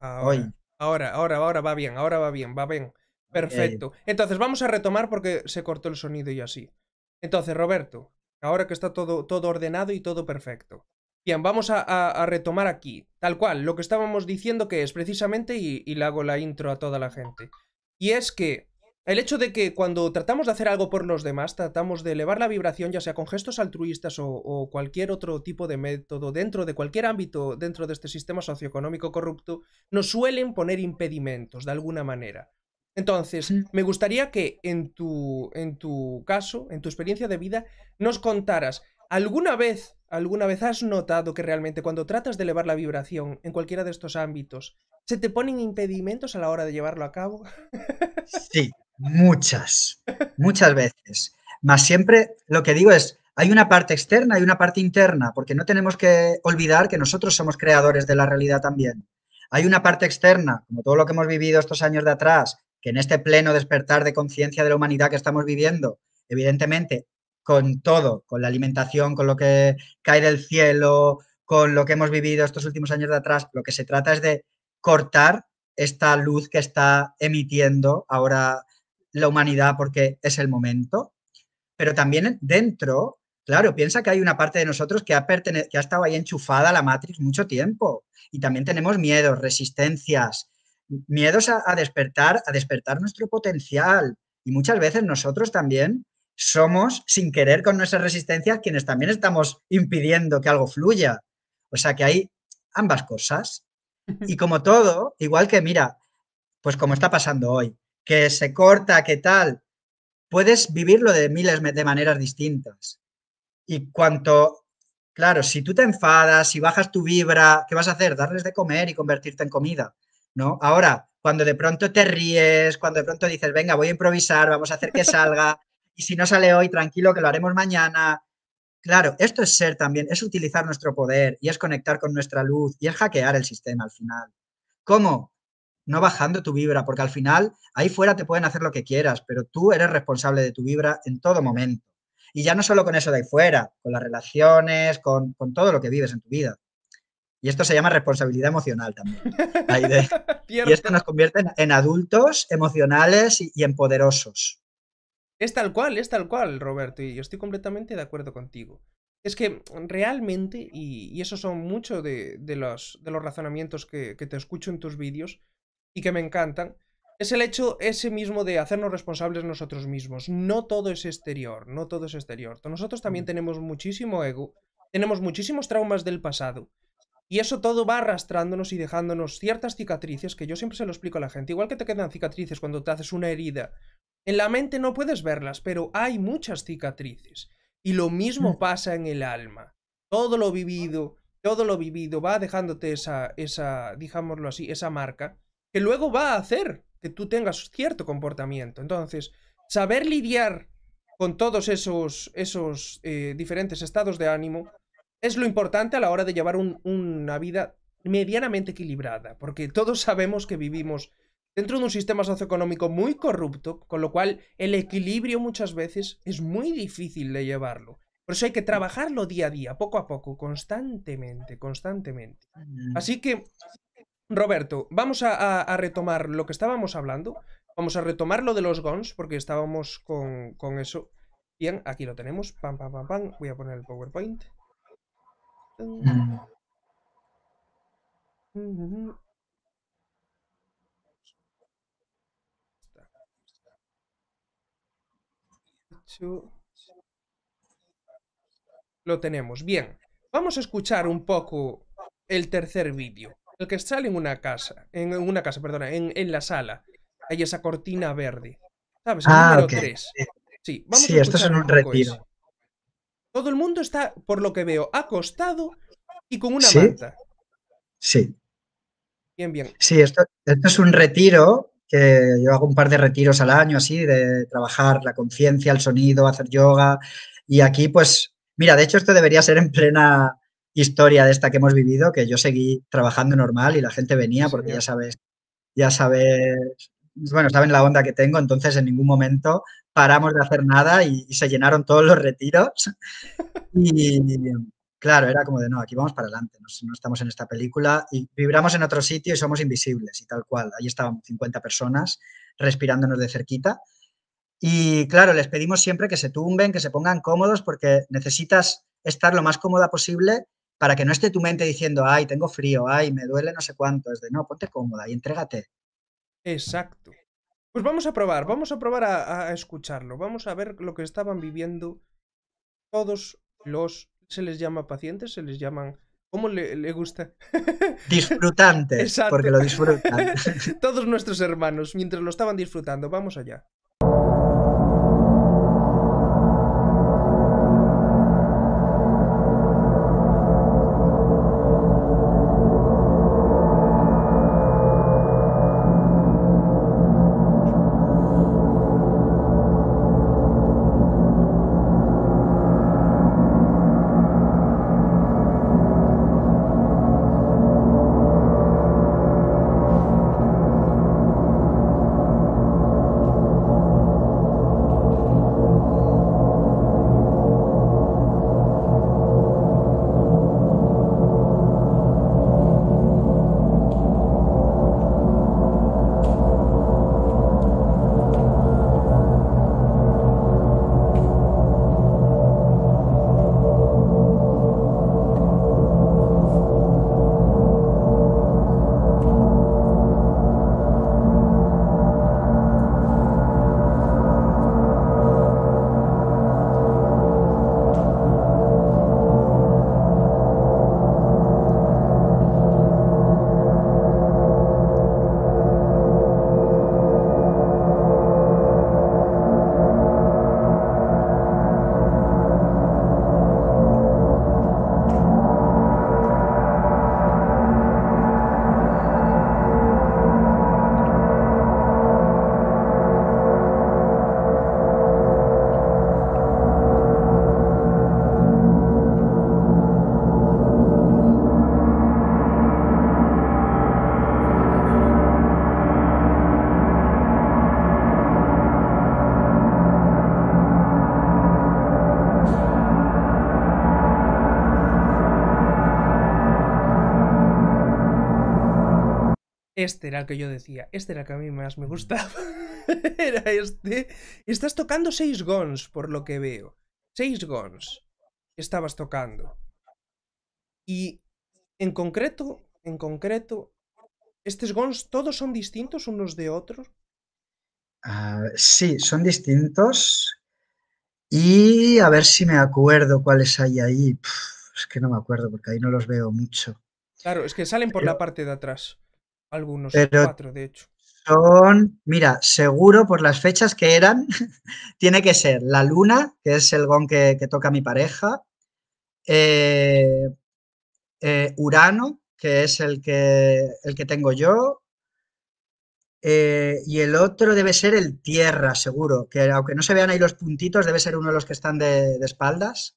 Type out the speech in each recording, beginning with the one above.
Ahora, ahora, ahora, va bien, ahora va bien, va bien. Perfecto. Entonces vamos a retomar porque se cortó el sonido y así. Entonces, Roberto, ahora que está todo, todo ordenado y todo perfecto. Bien, vamos a, retomar aquí, tal cual, lo que estábamos diciendo que es precisamente, y, y le hago la intro a toda la gente. Y es que el hecho de que cuando tratamos de hacer algo por los demás, tratamos de elevar la vibración, ya sea con gestos altruistas o, cualquier otro tipo de método, dentro de cualquier ámbito, dentro de este sistema socioeconómico corrupto, nos suelen poner impedimentos de alguna manera. Entonces, me gustaría que en tu, en tu caso, en tu experiencia de vida, nos contaras, ¿alguna vez, alguna vez has notado que realmente cuando tratas de elevar la vibración en cualquiera de estos ámbitos, se te ponen impedimentos a la hora de llevarlo a cabo? Sí, Muchas, muchas veces. Más siempre lo que digo es, hay una parte externa y una parte interna, porque no tenemos que olvidar que nosotros somos creadores de la realidad también. Hay una parte externa, como todo lo que hemos vivido estos años de atrás, que en este pleno despertar de conciencia de la humanidad que estamos viviendo, evidentemente, con todo, con la alimentación, con lo que cae del cielo, con lo que hemos vivido estos últimos años de atrás, lo que se trata es de cortar esta luz que está emitiendo ahora la humanidad porque es el momento, pero también dentro, claro, piensa que hay una parte de nosotros que ha, ha estado ahí enchufada a la Matrix mucho tiempo y también tenemos miedos, resistencias, miedos a, despertar, a despertar nuestro potencial y muchas veces nosotros también somos, sin querer, con nuestras resistencias, quienes también estamos impidiendo que algo fluya. O sea que hay ambas cosas. Y como todo, igual que mira, pues como está pasando hoy, que se corta, qué tal. Puedes vivirlo de miles de maneras distintas. Y cuanto, claro, si tú te enfadas, si bajas tu vibra, ¿qué vas a hacer? Darles de comer y convertirte en comida, ¿no? Ahora, cuando de pronto te ríes, cuando de pronto dices, venga, voy a improvisar, vamos a hacer que salga, y si no sale hoy, tranquilo, que lo haremos mañana. Claro, esto es ser también, es utilizar nuestro poder y es conectar con nuestra luz y es hackear el sistema al final. ¿Cómo? no bajando tu vibra, porque al final ahí fuera te pueden hacer lo que quieras, pero tú eres responsable de tu vibra en todo momento. Y ya no solo con eso de ahí fuera, con las relaciones, con, todo lo que vives en tu vida. Y esto se llama responsabilidad emocional también. y esto nos convierte en, adultos emocionales y, en poderosos. Es tal cual, es tal cual, Roberto, y yo estoy completamente de acuerdo contigo. Es que realmente, y, eso son muchos de, los, de los razonamientos que, que te escucho en tus vídeos, y que me encantan, es el hecho ese mismo de hacernos responsables nosotros mismos. No todo es exterior, no todo es exterior. Nosotros también mm. tenemos muchísimo ego, tenemos muchísimos traumas del pasado. Y eso todo va arrastrándonos y dejándonos ciertas cicatrices que yo siempre se lo explico a la gente. Igual que te quedan cicatrices cuando te haces una herida. En la mente no puedes verlas, pero hay muchas cicatrices. Y lo mismo mm. pasa en el alma. Todo lo vivido, todo lo vivido va dejándote esa, esa, digámoslo así, esa marca que luego va a hacer que tú tengas cierto comportamiento. Entonces, saber lidiar con todos esos, esos eh, diferentes estados de ánimo es lo importante a la hora de llevar una vida medianamente equilibrada, porque todos sabemos que vivimos dentro de un sistema socioeconómico muy corrupto, con lo cual el equilibrio muchas veces es muy difícil de llevarlo. Por eso hay que trabajarlo día a día, poco a poco, constantemente, constantemente. Mm. Así que Roberto, vamos a, retomar lo que estábamos hablando. Vamos a retomar lo de los guns, porque estábamos con, con eso. Bien, aquí lo tenemos. Pam, pam, pam, pam. Voy a poner el PowerPoint. Lo tenemos. Bien, vamos a escuchar un poco el tercer vídeo el que sale en una casa, en una casa, perdona, en, la sala, hay esa cortina verde. ¿Sabes? El ah, número Sí, vamos sí esto es en un, retiro. Todo el mundo está, por lo que veo, acostado y con una manta. Sí. Bien, bien. Sí, esto es un retiro que yo hago un par de retiros al año, así, de trabajar la conciencia, el sonido, hacer yoga. Y aquí, pues, mira, de hecho, esto debería ser en plena historia de esta que hemos vivido, que yo seguí trabajando normal y la gente venía porque ya sabes, ya sabes, bueno, saben la onda que tengo, entonces en ningún momento paramos de hacer nada y, se llenaron todos los retiros. y claro, era como de, no, aquí vamos para adelante, no, estamos en esta película y vibramos en otro sitio y somos invisibles y tal cual. Ahí estábamos 50 personas respirándonos de cerquita. Y claro, les pedimos siempre que se tumben, que se pongan cómodos porque necesitas estar lo más cómoda posible para que no esté tu mente diciendo, ay, tengo frío, ay, me duele no sé cuánto. Es de, no, ponte cómoda y entrégate. Exacto. Pues vamos a probar, vamos a probar a, escucharlo, vamos a ver lo que estaban viviendo todos los, se les llama pacientes, se les llaman ¿Cómo le, gusta? Disfrutantes, porque lo disfrutan. Todos nuestros hermanos, mientras lo estaban disfrutando, vamos allá. este era el que yo decía, este era el que a mí más me gustaba. era este. Estás tocando seis gons, por lo que veo. Seis gons estabas tocando. Y en concreto, en concreto, estos gons todos son distintos unos de otros. Ah, sí, son distintos. Y a ver si me acuerdo cuáles hay ahí. es que no me acuerdo porque ahí no los veo mucho. Claro, es que salen por la parte de atrás. Algunos Pero cuatro, de hecho. Son, mira, seguro por las fechas que eran, tiene que ser la luna, que es el gong que, toca mi pareja, eh, eh, Urano, que es el que, el que tengo yo, eh, y el otro debe ser el Tierra, seguro, que aunque no se vean ahí los puntitos, debe ser uno de los que están de, de espaldas.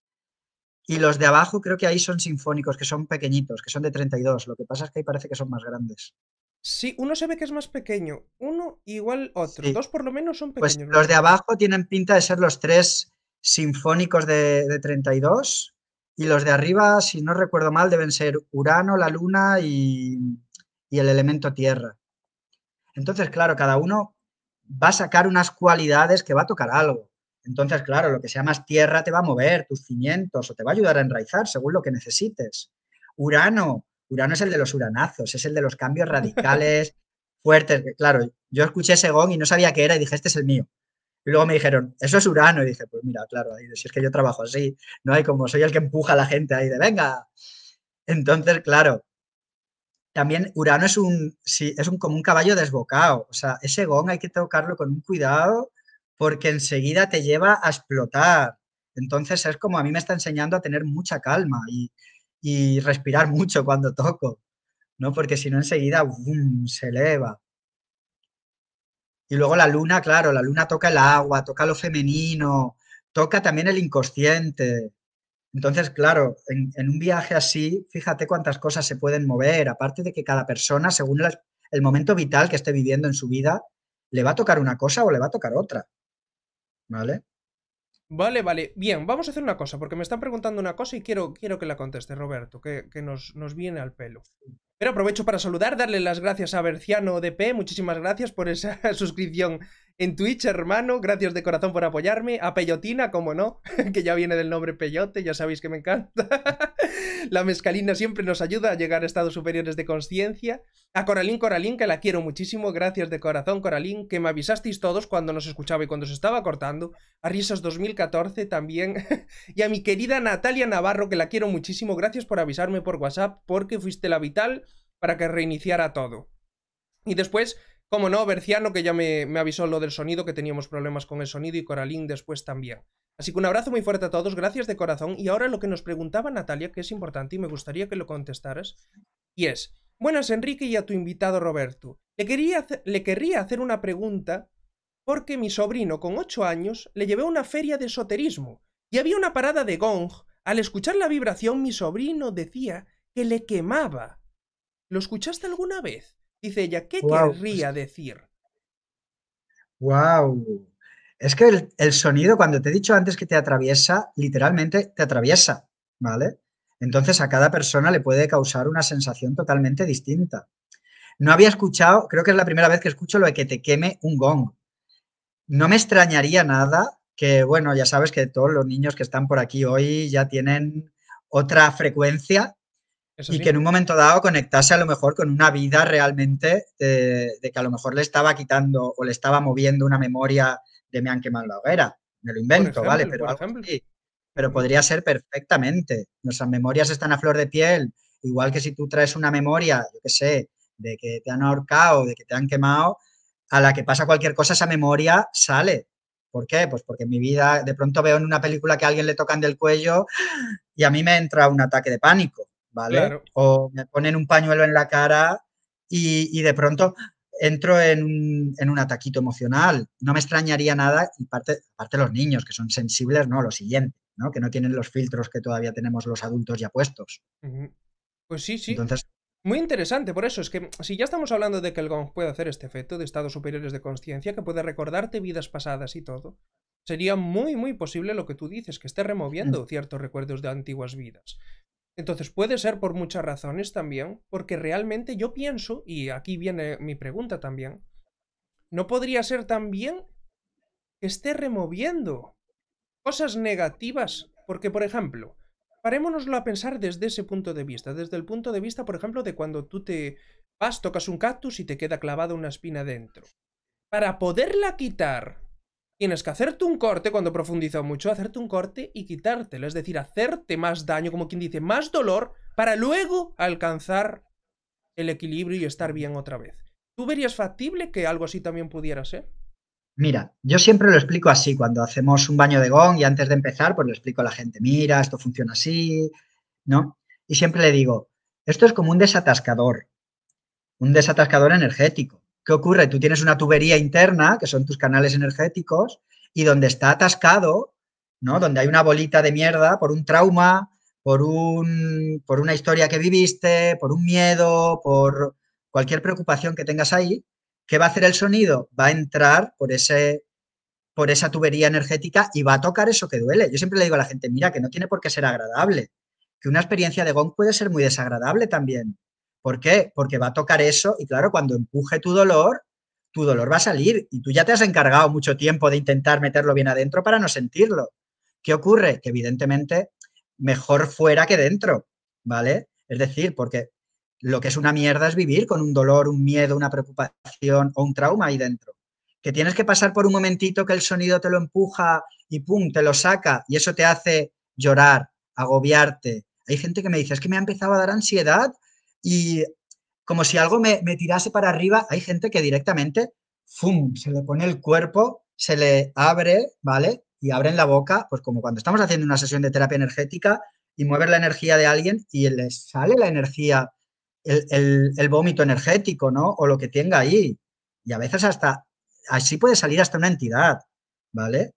Y los de abajo creo que ahí son sinfónicos, que son pequeñitos, que son de 32. Lo que pasa es que ahí parece que son más grandes. Sí, uno se ve que es más pequeño. Uno igual otro. Dos por lo menos son pues pequeños. Pues los de abajo tienen pinta de ser los tres sinfónicos de, 32. Y los de arriba, si no recuerdo mal, deben ser Urano, la Luna y, y el elemento Tierra. Entonces, claro, cada uno va a sacar unas cualidades que va a tocar algo. Entonces, claro, lo que sea más tierra te va a mover tus cimientos o te va a ayudar a enraizar según lo que necesites. Urano Urano es el de los uranazos, es el de los cambios radicales, fuertes. Claro, yo escuché ese gong y no sabía qué era y dije, este es el mío. Y luego me dijeron, eso es Urano. Y dije, pues mira, claro, si es que yo trabajo así, ¿no? hay como soy el que empuja a la gente ahí de, venga. Entonces, claro, también Urano es un, sí, es un, como un caballo desbocado. O sea, ese gong hay que tocarlo con un cuidado porque enseguida te lleva a explotar. Entonces es como a mí me está enseñando a tener mucha calma y, y respirar mucho cuando toco, ¿no? Porque si no enseguida se eleva. Y luego la luna, claro, la luna toca el agua, toca lo femenino, toca también el inconsciente. Entonces, claro, en, un viaje así, fíjate cuántas cosas se pueden mover, aparte de que cada persona, según el momento vital que esté viviendo en su vida, le va a tocar una cosa o le va a tocar otra. ¿Vale? Vale, vale. Bien, vamos a hacer una cosa, porque me están preguntando una cosa y quiero, quiero que la conteste, Roberto, que, nos, nos, viene al pelo. Pero aprovecho para saludar, darle las gracias a Berciano DP, muchísimas gracias por esa suscripción en Twitch, hermano. Gracias de corazón por apoyarme. A Peyotina, como no, que ya viene del nombre Peyote, ya sabéis que me encanta. la mezcalina siempre nos ayuda a llegar a estados superiores de conciencia. A Coralín, Coralín, que la quiero muchísimo. Gracias de corazón, Coralín, que me avisasteis todos cuando nos escuchaba y cuando se estaba cortando. A Risas 2014 también. y a mi querida Natalia Navarro, que la quiero muchísimo. Gracias por avisarme por WhatsApp, porque fuiste la vital para que reiniciara todo. Y después como no, Berciano, que ya me, avisó lo del sonido, que teníamos problemas con el sonido, y Coralín después también. Así que un abrazo muy fuerte a todos, gracias de corazón. Y ahora lo que nos preguntaba Natalia, que es importante y me gustaría que lo contestaras, y es, buenas Enrique y a tu invitado Roberto. Le, quería, le querría hacer una pregunta porque mi sobrino con 8 años le llevé a una feria de esoterismo y había una parada de gong. Al escuchar la vibración mi sobrino decía que le quemaba. ¿Lo escuchaste alguna vez? Dice ella, ¿qué querría pues decir? ¡Wow! Es que el, el, sonido, cuando te he dicho antes que te atraviesa, literalmente te atraviesa, ¿vale? Entonces a cada persona le puede causar una sensación totalmente distinta. No había escuchado, creo que es la primera vez que escucho lo de que te queme un gong. No me extrañaría nada que, bueno, ya sabes que todos los niños que están por aquí hoy ya tienen otra frecuencia y que en un momento dado conectase a lo mejor con una vida realmente de, que a lo mejor le estaba quitando o le estaba moviendo una memoria de me han quemado la hoguera. Me lo invento, ¿vale? Pero, pero mm. podría ser perfectamente. Nuestras memorias están a flor de piel. Igual que si tú traes una memoria, yo qué sé, de que te han ahorcado, de que te han quemado, a la que pasa cualquier cosa, esa memoria sale. ¿Por qué? Pues porque en mi vida de pronto veo en una película que a alguien le tocan del cuello y a mí me entra un ataque de pánico. ¿vale? O me ponen un pañuelo en la cara y, de pronto entro en un, ataquito emocional. No me extrañaría nada, y parte, aparte los niños, que son sensibles, ¿no? Lo siguiente, ¿no? Que no tienen los filtros que todavía tenemos los adultos ya puestos. Pues sí, sí. Entonces, muy interesante, por eso es que si ya estamos hablando de que el gong puede hacer este efecto de estados superiores de conciencia, que puede recordarte vidas pasadas y todo, sería muy, muy posible lo que tú dices, que esté removiendo ciertos recuerdos de antiguas vidas. Entonces puede ser por muchas razones también, porque realmente yo pienso, y aquí viene mi pregunta también, ¿no podría ser también que esté removiendo cosas negativas? Porque, por ejemplo, parémonoslo a pensar desde ese punto de vista, desde el punto de vista, por ejemplo, de cuando tú te vas, tocas un cactus y te queda clavada una espina dentro. Para poderla quitar, tienes que hacerte un corte cuando profundiza mucho, hacerte un corte y quitártelo, es decir, hacerte más daño, como quien dice, más dolor, para luego alcanzar el equilibrio y estar bien otra vez. ¿Tú verías factible que algo así también pudiera ser? Mira, yo siempre lo explico así, cuando hacemos un baño de gong y antes de empezar, pues lo explico a la gente, mira, esto funciona así, ¿no? Y siempre le digo, esto es como un desatascador, un desatascador energético. ¿Qué ocurre? Tú tienes una tubería interna, que son tus canales energéticos, y donde está atascado, ¿no? Donde hay una bolita de mierda por un trauma, por, un, por una historia que viviste, por un miedo, por cualquier preocupación que tengas ahí, ¿qué va a hacer el sonido? Va a entrar por ese por esa tubería energética y va a tocar eso que duele. Yo siempre le digo a la gente, mira, que no tiene por qué ser agradable, que una experiencia de gong puede ser muy desagradable también. ¿Por qué? Porque va a tocar eso y claro, cuando empuje tu dolor, tu dolor va a salir y tú ya te has encargado mucho tiempo de intentar meterlo bien adentro para no sentirlo. ¿Qué ocurre? Que evidentemente mejor fuera que dentro, ¿vale? Es decir, porque lo que es una mierda es vivir con un dolor, un miedo, una preocupación o un trauma ahí dentro. Que tienes que pasar por un momentito que el sonido te lo empuja y pum, te lo saca y eso te hace llorar, agobiarte. Hay gente que me dice, es que me ha empezado a dar ansiedad y como si algo me, tirase para arriba, hay gente que directamente, ¡fum!, se le pone el cuerpo, se le abre, ¿vale? Y abren la boca, pues como cuando estamos haciendo una sesión de terapia energética y mueve la energía de alguien y le sale la energía, el, el vómito energético, ¿no? O lo que tenga ahí. Y a veces hasta, así puede salir hasta una entidad, ¿vale?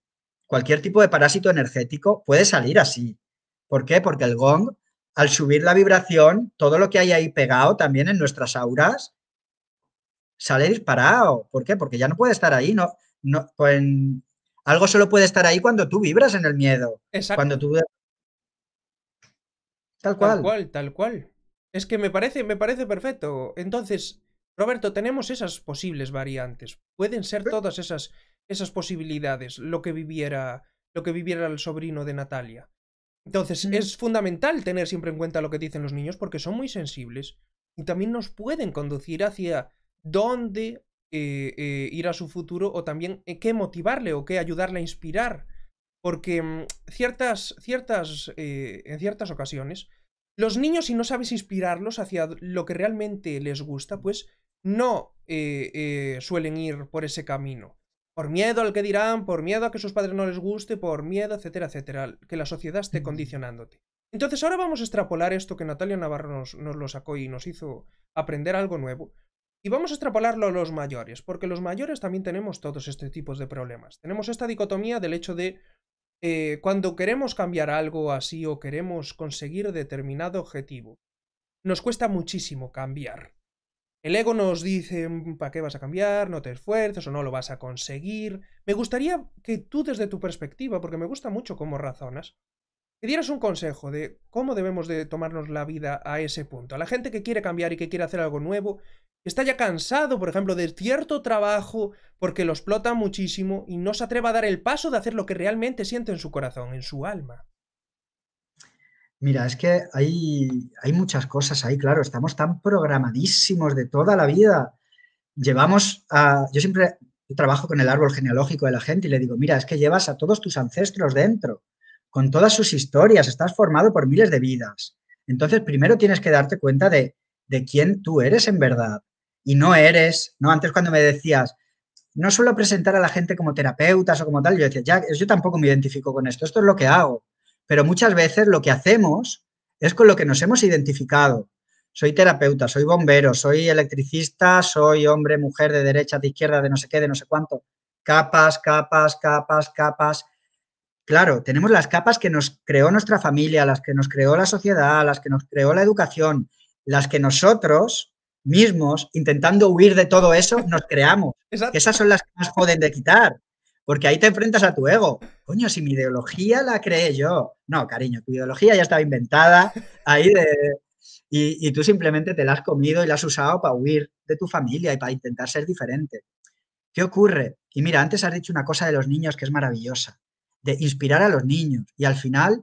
Cualquier tipo de parásito energético puede salir así. ¿Por qué? Porque el gong al subir la vibración, todo lo que hay ahí pegado también en nuestras auras sale disparado. ¿Por qué? Porque ya no puede estar ahí. No, no, algo solo puede estar ahí cuando tú vibras en el miedo. Exacto. Cuando tú... Tal cual. Tal cual, tal cual. Es que me parece, me parece perfecto. Entonces, Roberto, tenemos esas posibles variantes. Pueden ser todas esas, esas posibilidades, lo que viviera, lo que viviera el sobrino de Natalia. Entonces, mm. es fundamental tener siempre en cuenta lo que dicen los niños porque son muy sensibles y también nos pueden conducir hacia dónde eh, eh, ir a su futuro o también eh, qué motivarle o qué ayudarle a inspirar. Porque mm, ciertas, en ciertas ocasiones, los niños, si no sabes inspirarlos hacia lo que realmente les gusta, pues no suelen ir por ese camino. Por miedo al que dirán, por miedo a que sus padres no les guste, por miedo, etcétera, etcétera, que la sociedad esté condicionándote. Entonces ahora vamos a extrapolar esto que Natalia Navarro nos, lo sacó y nos hizo aprender algo nuevo. Y vamos a extrapolarlo a los mayores, porque los mayores también tenemos todos este tipo de problemas. Tenemos esta dicotomía del hecho de eh, cuando queremos cambiar algo así o queremos conseguir determinado objetivo, nos cuesta muchísimo cambiar. El ego nos dice, mm, ¿para qué vas a cambiar? No te esfuerces o no lo vas a conseguir. Me gustaría que tú desde tu perspectiva, porque me gusta mucho cómo razonas, que dieras un consejo de cómo debemos de tomarnos la vida a ese punto. A la gente que quiere cambiar y que quiere hacer algo nuevo, que está ya cansado, por ejemplo, de cierto trabajo porque lo explota muchísimo y no se atreva a dar el paso de hacer lo que realmente siente en su corazón, en su alma. Mira, es que hay, hay muchas cosas ahí, claro, estamos tan programadísimos de toda la vida. Llevamos a, yo siempre trabajo con el árbol genealógico de la gente y le digo, mira, es que llevas a todos tus ancestros dentro, con todas sus historias, estás formado por miles de vidas. Entonces, primero tienes que darte cuenta de, de quién tú eres en verdad. Y no eres, ¿no? Antes cuando me decías, no suelo presentar a la gente como terapeutas o como tal, yo decía, ya, yo tampoco me identifico con esto, esto es lo que hago. Pero muchas veces lo que hacemos es con lo que nos hemos identificado. Soy terapeuta, soy bombero, soy electricista, soy hombre, mujer, de derecha, de izquierda, de no sé qué, de no sé cuánto. Capas, capas, capas, capas. Claro, tenemos las capas que nos creó nuestra familia, las que nos creó la sociedad, las que nos creó la educación, las que nosotros mismos, intentando huir de todo eso, nos creamos. Esas son las que nos joden de quitar porque ahí te enfrentas a tu ego. Coño, si mi ideología la creé yo. No, cariño, tu ideología ya estaba inventada ahí Y, tú simplemente te la has comido y la has usado para huir de tu familia y para intentar ser diferente. ¿Qué ocurre? Y mira, antes has dicho una cosa de los niños que es maravillosa, de inspirar a los niños. Y al final,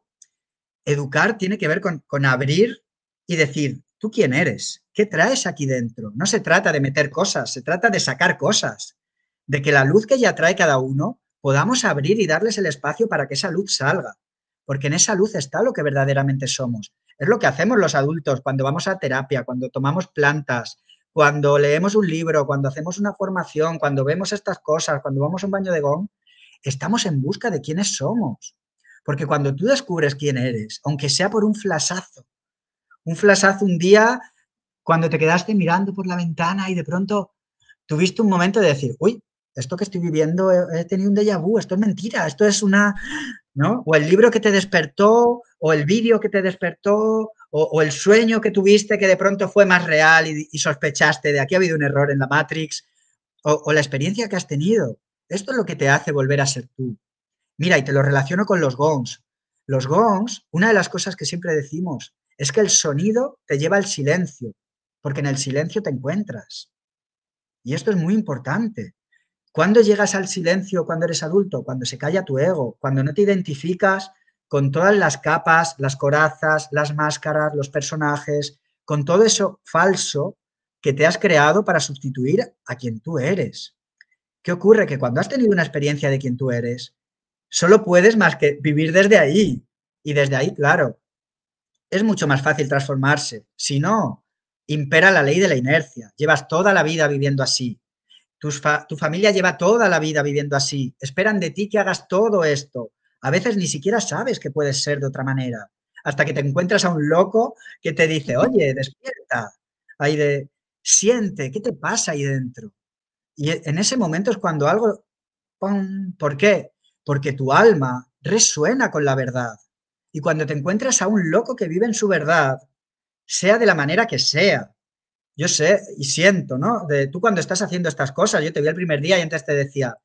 educar tiene que ver con abrir y decir, ¿tú quién eres? ¿Qué traes aquí dentro? No se trata de meter cosas, se trata de sacar cosas de que la luz que ya trae cada uno podamos abrir y darles el espacio para que esa luz salga, porque en esa luz está lo que verdaderamente somos. Es lo que hacemos los adultos cuando vamos a terapia, cuando tomamos plantas, cuando leemos un libro, cuando hacemos una formación, cuando vemos estas cosas, cuando vamos a un baño de gong, estamos en busca de quiénes somos. Porque cuando tú descubres quién eres, aunque sea por un flasazo, un flasazo un día cuando te quedaste mirando por la ventana y de pronto tuviste un momento de decir, uy, esto que estoy viviendo, he, tenido un déjà vu, esto es mentira, esto es una, ¿no? O el libro que te despertó, o el vídeo que te despertó, o, el sueño que tuviste que de pronto fue más real y, sospechaste de aquí ha habido un error en la Matrix, o, o, la experiencia que has tenido. Esto es lo que te hace volver a ser tú. Mira, y te lo relaciono con los gongs. Los gongs, una de las cosas que siempre decimos es que el sonido te lleva al silencio, porque en el silencio te encuentras. Y esto es muy importante. ¿Cuándo llegas al silencio cuando eres adulto? Cuando se calla tu ego, cuando no te identificas con todas las capas, las corazas, las máscaras, los personajes, con todo eso falso que te has creado para sustituir a quien tú eres. ¿Qué ocurre? Que cuando has tenido una experiencia de quien tú eres, solo puedes más que vivir desde ahí. Y desde ahí, claro, es mucho más fácil transformarse. Si no, impera la ley de la inercia. Llevas toda la vida viviendo así, tu familia lleva toda la vida viviendo así, esperan de ti que hagas todo esto. A veces ni siquiera sabes que puedes ser de otra manera, hasta que te encuentras a un loco que te dice, oye, despierta, ahí de, siente, ¿qué te pasa ahí dentro? Y e, en ese momento es cuando algo, ¿por qué? Porque tu alma resuena con la verdad. Y cuando te encuentras a un loco que vive en su verdad, sea de la manera que sea, yo sé y siento, ¿no? De, tú cuando estás haciendo estas cosas, yo te vi el primer día y antes te decía,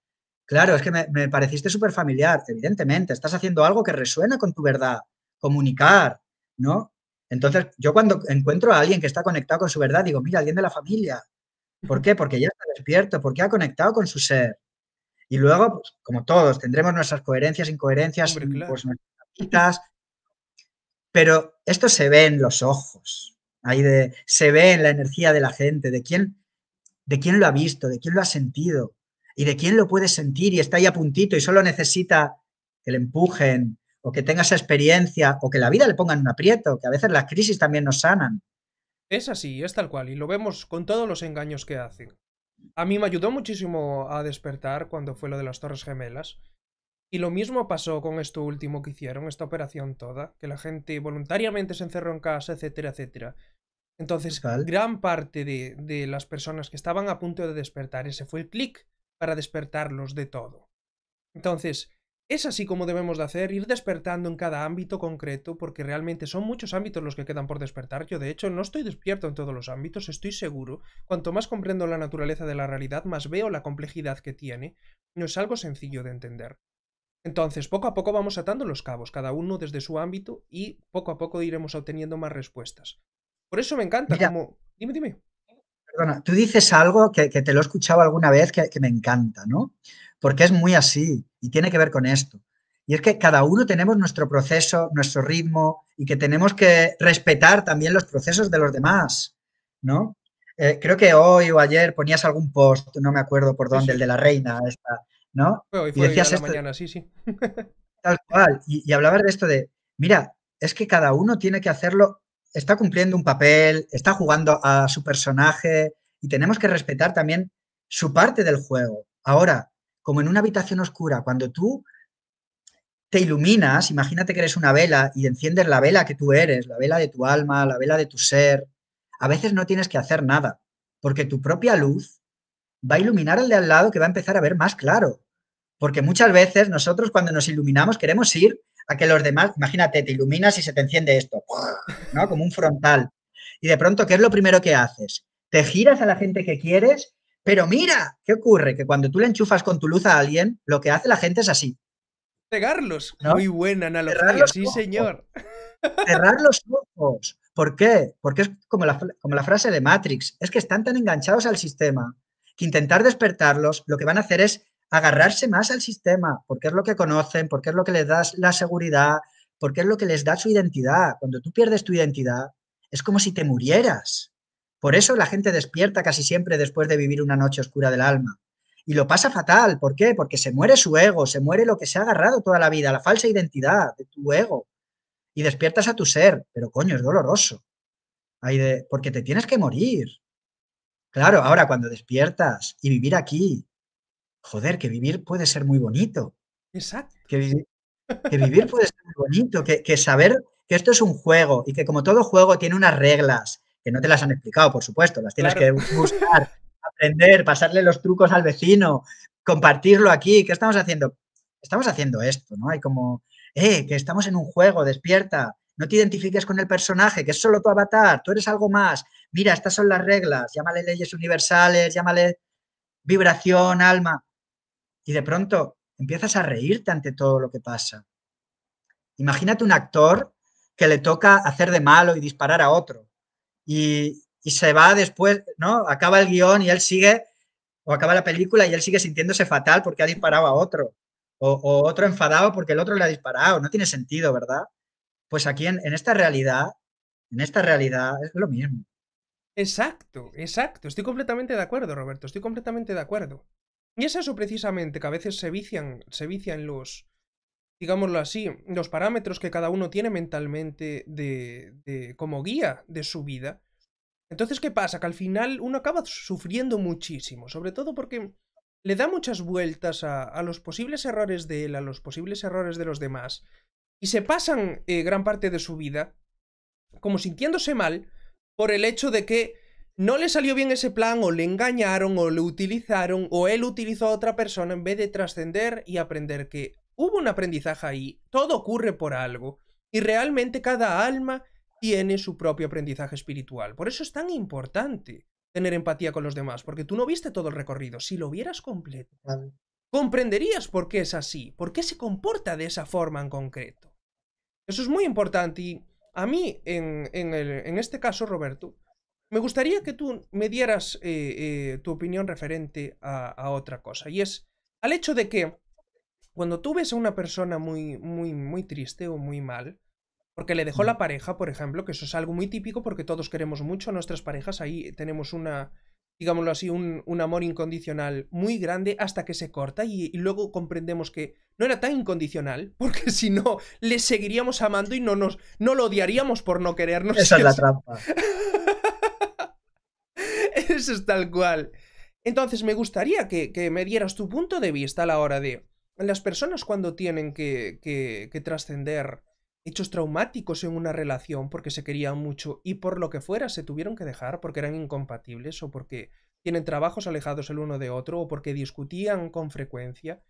claro, es que me, pareciste súper familiar, evidentemente, estás haciendo algo que resuena con tu verdad, comunicar, ¿no? Entonces, yo cuando encuentro a alguien que está conectado con su verdad, digo, mira, alguien de la familia. ¿Por qué? Porque ya está despierto, porque ha conectado con su ser. Y luego, pues, como todos, tendremos nuestras coherencias, incoherencias, pues, nuestras pero esto se ve en los ojos. Ahí de, se ve en la energía de la gente, de quién, de quién lo ha visto, de quién lo ha sentido y de quién lo puede sentir y está ahí a puntito y solo necesita que le empujen o que tenga esa experiencia o que la vida le ponga en un aprieto, que a veces las crisis también nos sanan. Es así, es tal cual, y lo vemos con todos los engaños que hacen. A mí me ayudó muchísimo a despertar cuando fue lo de las Torres Gemelas. Y lo mismo pasó con esto último que hicieron, esta operación toda, que la gente voluntariamente se encerró en casa, etcétera, etcétera. Entonces, gran parte de, de, las personas que estaban a punto de despertar, ese fue el clic para despertarlos de todo. Entonces, es así como debemos de hacer, ir despertando en cada ámbito concreto, porque realmente son muchos ámbitos los que quedan por despertar. Yo, de hecho, no estoy despierto en todos los ámbitos, estoy seguro. Cuanto más comprendo la naturaleza de la realidad, más veo la complejidad que tiene. No es algo sencillo de entender. Entonces, poco a poco vamos atando los cabos, cada uno desde su ámbito, y poco a poco iremos obteniendo más respuestas. Por eso me encanta. Dime, dime. Perdona, tú dices algo que, te lo he escuchado alguna vez que, me encanta, ¿no? Porque es muy así y tiene que ver con esto. Y es que cada uno tenemos nuestro proceso, nuestro ritmo y que tenemos que respetar también los procesos de los demás, ¿no? Eh, creo que hoy o ayer ponías algún post, no me acuerdo por dónde, el de la reina, ¿no? y decías esto, Tal cual. y, hablabas de esto de, mira, es que cada uno tiene que hacerlo está cumpliendo un papel, está jugando a su personaje y tenemos que respetar también su parte del juego. Ahora, como en una habitación oscura, cuando tú te iluminas, imagínate que eres una vela y enciendes la vela que tú eres, la vela de tu alma, la vela de tu ser, a veces no tienes que hacer nada, porque tu propia luz va a iluminar al de al lado que va a empezar a ver más claro. Porque muchas veces nosotros cuando nos iluminamos queremos ir a que los demás, imagínate, te iluminas y se te enciende esto, ¿no? Como un frontal. Y de pronto, ¿qué es lo primero que haces? Te giras a la gente que quieres, pero mira, ¿qué ocurre? Que cuando tú le enchufas con tu luz a alguien, lo que hace la gente es así. Pegarlos. ¿no? Muy buena analogía, sí, señor. Cerrar los ojos. ¿Por qué? Porque es como como la frase de Matrix, es que están tan enganchados al sistema que intentar despertarlos lo que van a hacer es agarrarse más al sistema, porque es lo que conocen, porque es lo que les da la seguridad, porque es lo que les da su identidad. Cuando tú pierdes tu identidad, es como si te murieras. Por eso la gente despierta casi siempre después de vivir una noche oscura del alma. Y lo pasa fatal. ¿Por qué? Porque se muere su ego, se muere lo que se ha agarrado toda la vida, la falsa identidad de tu ego. Y despiertas a tu ser. Pero coño, es doloroso. Hay de, porque te tienes que morir. Claro, ahora cuando despiertas y vivir aquí joder, que vivir puede ser muy bonito. Exacto. Que, vivir puede ser muy bonito, que, saber que esto es un juego y que como todo juego tiene unas reglas que no te las han explicado, por supuesto, las tienes que buscar, aprender, pasarle los trucos al vecino, compartirlo aquí. ¿Qué estamos haciendo? Estamos haciendo esto, ¿no? Hay como, eh, que estamos en un juego, despierta, no te identifiques con el personaje, que es solo tu avatar, tú eres algo más. Mira, estas son las reglas, llámale leyes universales, llámale vibración, alma y de pronto empiezas a reírte ante todo lo que pasa. Imagínate un actor que le toca hacer de malo y disparar a otro y, se va después, ¿no? Acaba el guión y él sigue, o acaba la película y él sigue sintiéndose fatal porque ha disparado a otro, o, otro enfadado porque el otro le ha disparado, no tiene sentido, ¿verdad? Pues aquí en esta realidad, en esta realidad es lo mismo. Exacto, exacto. Estoy completamente de acuerdo, Roberto. Estoy completamente de acuerdo. Y es eso precisamente, que a veces se vician, se vician los, digámoslo así, los parámetros que cada uno tiene mentalmente de, de, como guía de su vida. Entonces, ¿qué pasa? Que al final uno acaba sufriendo muchísimo, sobre todo porque le da muchas vueltas a, los posibles errores de él, a los posibles errores de los demás, y se pasan eh, gran parte de su vida como sintiéndose mal por el hecho de que no le salió bien ese plan o le engañaron o lo utilizaron o él utilizó a otra persona en vez de trascender y aprender que hubo un aprendizaje ahí, todo ocurre por algo y realmente cada alma tiene su propio aprendizaje espiritual. Por eso es tan importante tener empatía con los demás, porque tú no viste todo el recorrido, si lo vieras completo, comprenderías por qué es así, por qué se comporta de esa forma en concreto. Eso es muy importante y a mí, en este caso, Roberto, me gustaría que tú me dieras eh, eh, tu opinión referente a, otra cosa, y es al hecho de que cuando tú ves a una persona muy, muy, muy triste o muy mal, porque le dejó la pareja, por ejemplo, que eso es algo muy típico porque todos queremos mucho a nuestras parejas, ahí tenemos una, digámoslo así, un, amor incondicional muy grande hasta que se corta y, luego comprendemos que no era tan incondicional, porque si no, le seguiríamos amando y no, nos, no lo odiaríamos por no querernos. Esa es la trampa. Eso es tal cual. Entonces, me gustaría que, me dieras tu punto de vista a la hora de las personas cuando tienen que, que, que trascender hechos traumáticos en una relación porque se querían mucho y por lo que fuera se tuvieron que dejar porque eran incompatibles o porque tienen trabajos alejados el uno de otro o porque discutían con frecuencia.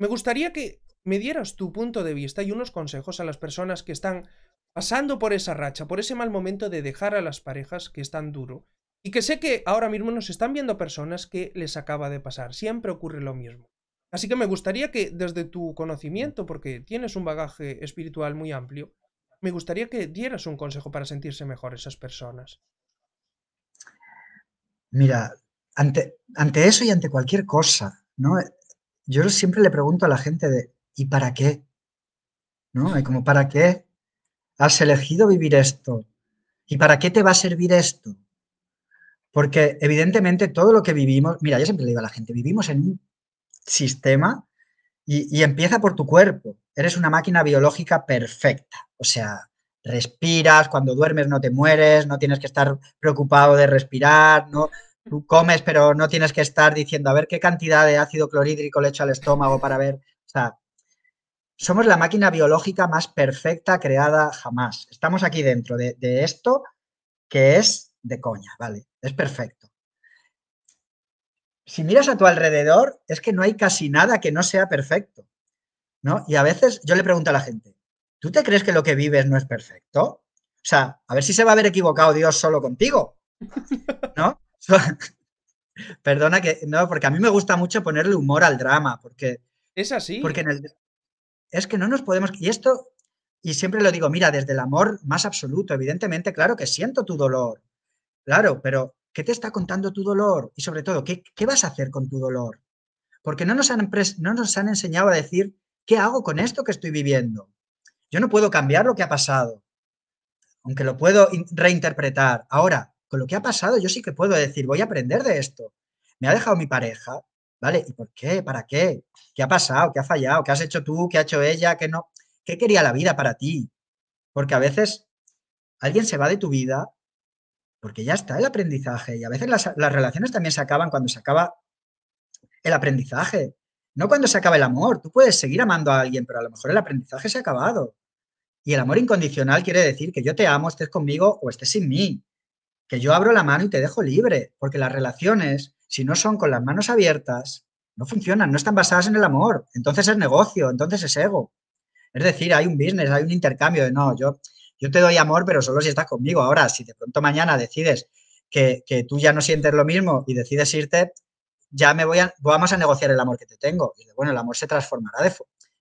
Me gustaría que me dieras tu punto de vista y unos consejos a las personas que están pasando por esa racha, por ese mal momento de dejar a las parejas que es tan duro y que sé que ahora mismo nos están viendo personas que les acaba de pasar. Siempre ocurre lo mismo. Así que me gustaría que desde tu conocimiento, porque tienes un bagaje espiritual muy amplio, me gustaría que dieras un consejo para sentirse mejor esas personas. Mira, ante, ante eso y ante cualquier cosa, ¿no? Yo siempre le pregunto a la gente de, ¿y para qué? ¿No? Hay como, ¿para qué has elegido vivir esto? ¿Y para qué te va a servir esto? Porque evidentemente todo lo que vivimos, mira, yo siempre le digo a la gente, vivimos en un sistema y, empieza por tu cuerpo. Eres una máquina biológica perfecta. O sea, respiras, cuando duermes no te mueres, no tienes que estar preocupado de respirar, no, tú comes, pero no tienes que estar diciendo a ver qué cantidad de ácido clorhídrico le echo al estómago para ver. O sea, somos la máquina biológica más perfecta creada jamás. Estamos aquí dentro de esto que es de coña, ¿vale? Es perfecto. Si miras a tu alrededor, es que no hay casi nada que no sea perfecto, ¿no? Y a veces yo le pregunto a la gente, ¿tú te crees que lo que vives no es perfecto? O sea, a ver si se va a haber equivocado Dios solo contigo, ¿no? Perdona que, no, porque a mí me gusta mucho ponerle humor al drama, porque... Es así. Porque es que no nos podemos... Y esto y siempre lo digo, mira, desde el amor más absoluto, evidentemente, claro que siento tu dolor, Claro, pero ¿qué te está contando tu dolor? Y sobre todo, ¿qué, vas a hacer con tu dolor? Porque no nos, han, no nos han enseñado a decir, ¿qué hago con esto que estoy viviendo? Yo no puedo cambiar lo que ha pasado, aunque lo puedo reinterpretar. Ahora, con lo que ha pasado, yo sí que puedo decir, voy a aprender de esto. Me ha dejado mi pareja, ¿vale? ¿Y por qué? ¿Para qué? ¿Qué ha pasado? ¿Qué ha fallado? ¿Qué has hecho tú? ¿Qué ha hecho ella? ¿Qué no? ¿Qué quería la vida para ti? Porque a veces alguien se va de tu vida porque ya está el aprendizaje y a veces las, relaciones también se acaban cuando se acaba el aprendizaje, no cuando se acaba el amor. Tú puedes seguir amando a alguien, pero a lo mejor el aprendizaje se ha acabado. Y el amor incondicional quiere decir que yo te amo, estés conmigo o estés sin mí, que yo abro la mano y te dejo libre, porque las relaciones, si no son con las manos abiertas, no funcionan, no están basadas en el amor. Entonces es negocio, entonces es ego. Es decir, hay un business, hay un intercambio de no, yo yo te doy amor, pero solo si estás conmigo. Ahora, si de pronto mañana decides que, que tú ya no sientes lo mismo y decides irte, ya me voy a, vamos a negociar el amor que te tengo. Y bueno, el amor se transformará de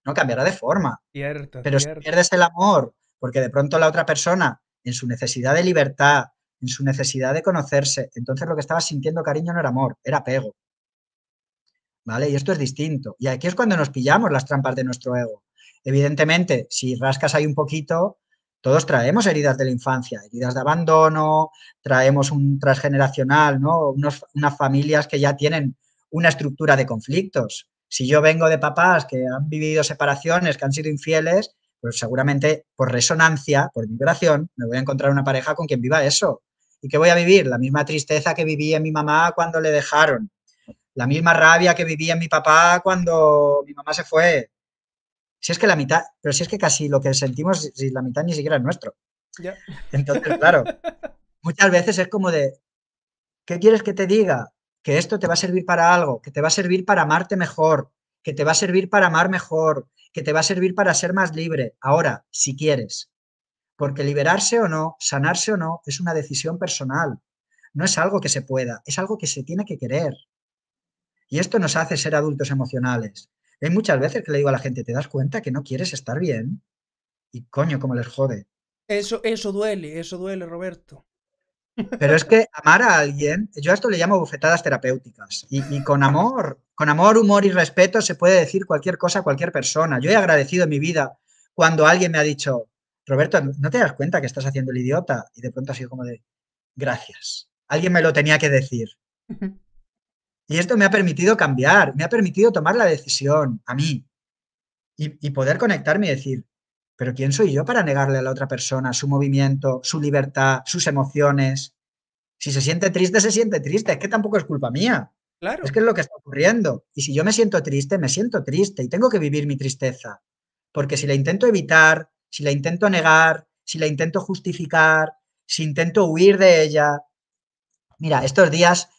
no cambiará de forma. Cierto, pero si pierdes el amor, porque de pronto la otra persona, en su necesidad de libertad, en su necesidad de conocerse, entonces lo que estaba sintiendo cariño no era amor, era apego. ¿Vale? Y esto es distinto. Y aquí es cuando nos pillamos las trampas de nuestro ego. Evidentemente, si rascas ahí un poquito, todos traemos heridas de la infancia, heridas de abandono, traemos un transgeneracional, ¿no? unas familias que ya tienen una estructura de conflictos. Si yo vengo de papás que han vivido separaciones, que han sido infieles, pues seguramente por resonancia, por vibración, me voy a encontrar una pareja con quien viva eso. ¿Y qué voy a vivir? La misma tristeza que viví en mi mamá cuando le dejaron, la misma rabia que viví en mi papá cuando mi mamá se fue, si es que la mitad, pero si es que casi lo que sentimos, si la mitad ni siquiera es nuestro. Entonces, claro, muchas veces es como de, ¿qué quieres que te diga? Que esto te va a servir para algo, que te va a servir para amarte mejor, que te va a servir para amar mejor, que te va a servir para ser más libre, ahora, si quieres. Porque liberarse o no, sanarse o no, es una decisión personal. No es algo que se pueda, es algo que se tiene que querer. Y esto nos hace ser adultos emocionales. Hay muchas veces que le digo a la gente, ¿te das cuenta que no quieres estar bien? Y coño, cómo les jode. Eso, eso duele, eso duele, Roberto. Pero es que amar a alguien, yo a esto le llamo bufetadas terapéuticas. Y, y, con amor, con amor, humor y respeto se puede decir cualquier cosa a cualquier persona. Yo he agradecido en mi vida cuando alguien me ha dicho, Roberto, ¿no te das cuenta que estás haciendo el idiota? Y de pronto ha sido como de, gracias. Alguien me lo tenía que decir. Y esto me ha permitido cambiar, me ha permitido tomar la decisión a mí y, poder conectarme y decir, pero ¿quién soy yo para negarle a la otra persona su movimiento, su libertad, sus emociones? Si se siente triste, se siente triste, es que tampoco es culpa mía. Claro. Es que es lo que está ocurriendo. Y si yo me siento triste, me siento triste y tengo que vivir mi tristeza. Porque si la intento evitar, si la intento negar, si la intento justificar, si intento huir de ella. Mira, estos días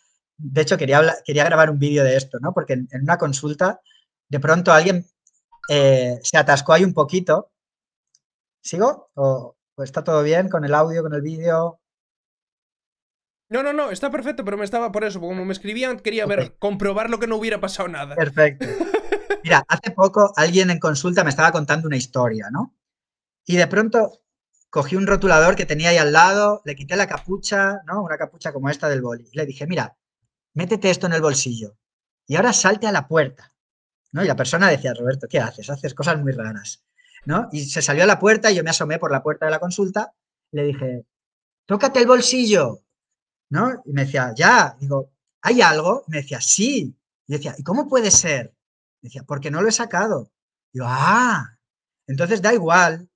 de hecho, quería, quería grabar un vídeo de esto, ¿no? Porque en, una consulta, de pronto alguien eh, se atascó ahí un poquito. ¿Sigo? ¿O, está todo bien con el audio, con el vídeo? No, no, no, está perfecto, pero me estaba por eso, como me escribían, quería ver, comprobar lo que no hubiera pasado nada. Perfecto. Mira, hace poco alguien en consulta me estaba contando una historia, ¿no? Y de pronto cogí un rotulador que tenía ahí al lado, le quité la capucha, ¿no? Una capucha como esta del boli. Y le dije, mira, métete esto en el bolsillo y ahora salte a la puerta. ¿no? Y la persona decía, Roberto, ¿qué haces? Haces cosas muy raras. ¿no? Y se salió a la puerta y yo me asomé por la puerta de la consulta, le dije, tócate el bolsillo. ¿no? Y me decía, ya, digo, ¿hay algo? me decía, sí. Y decía, ¿y cómo puede ser? decía, porque no lo he sacado. Y yo, ah, entonces da igual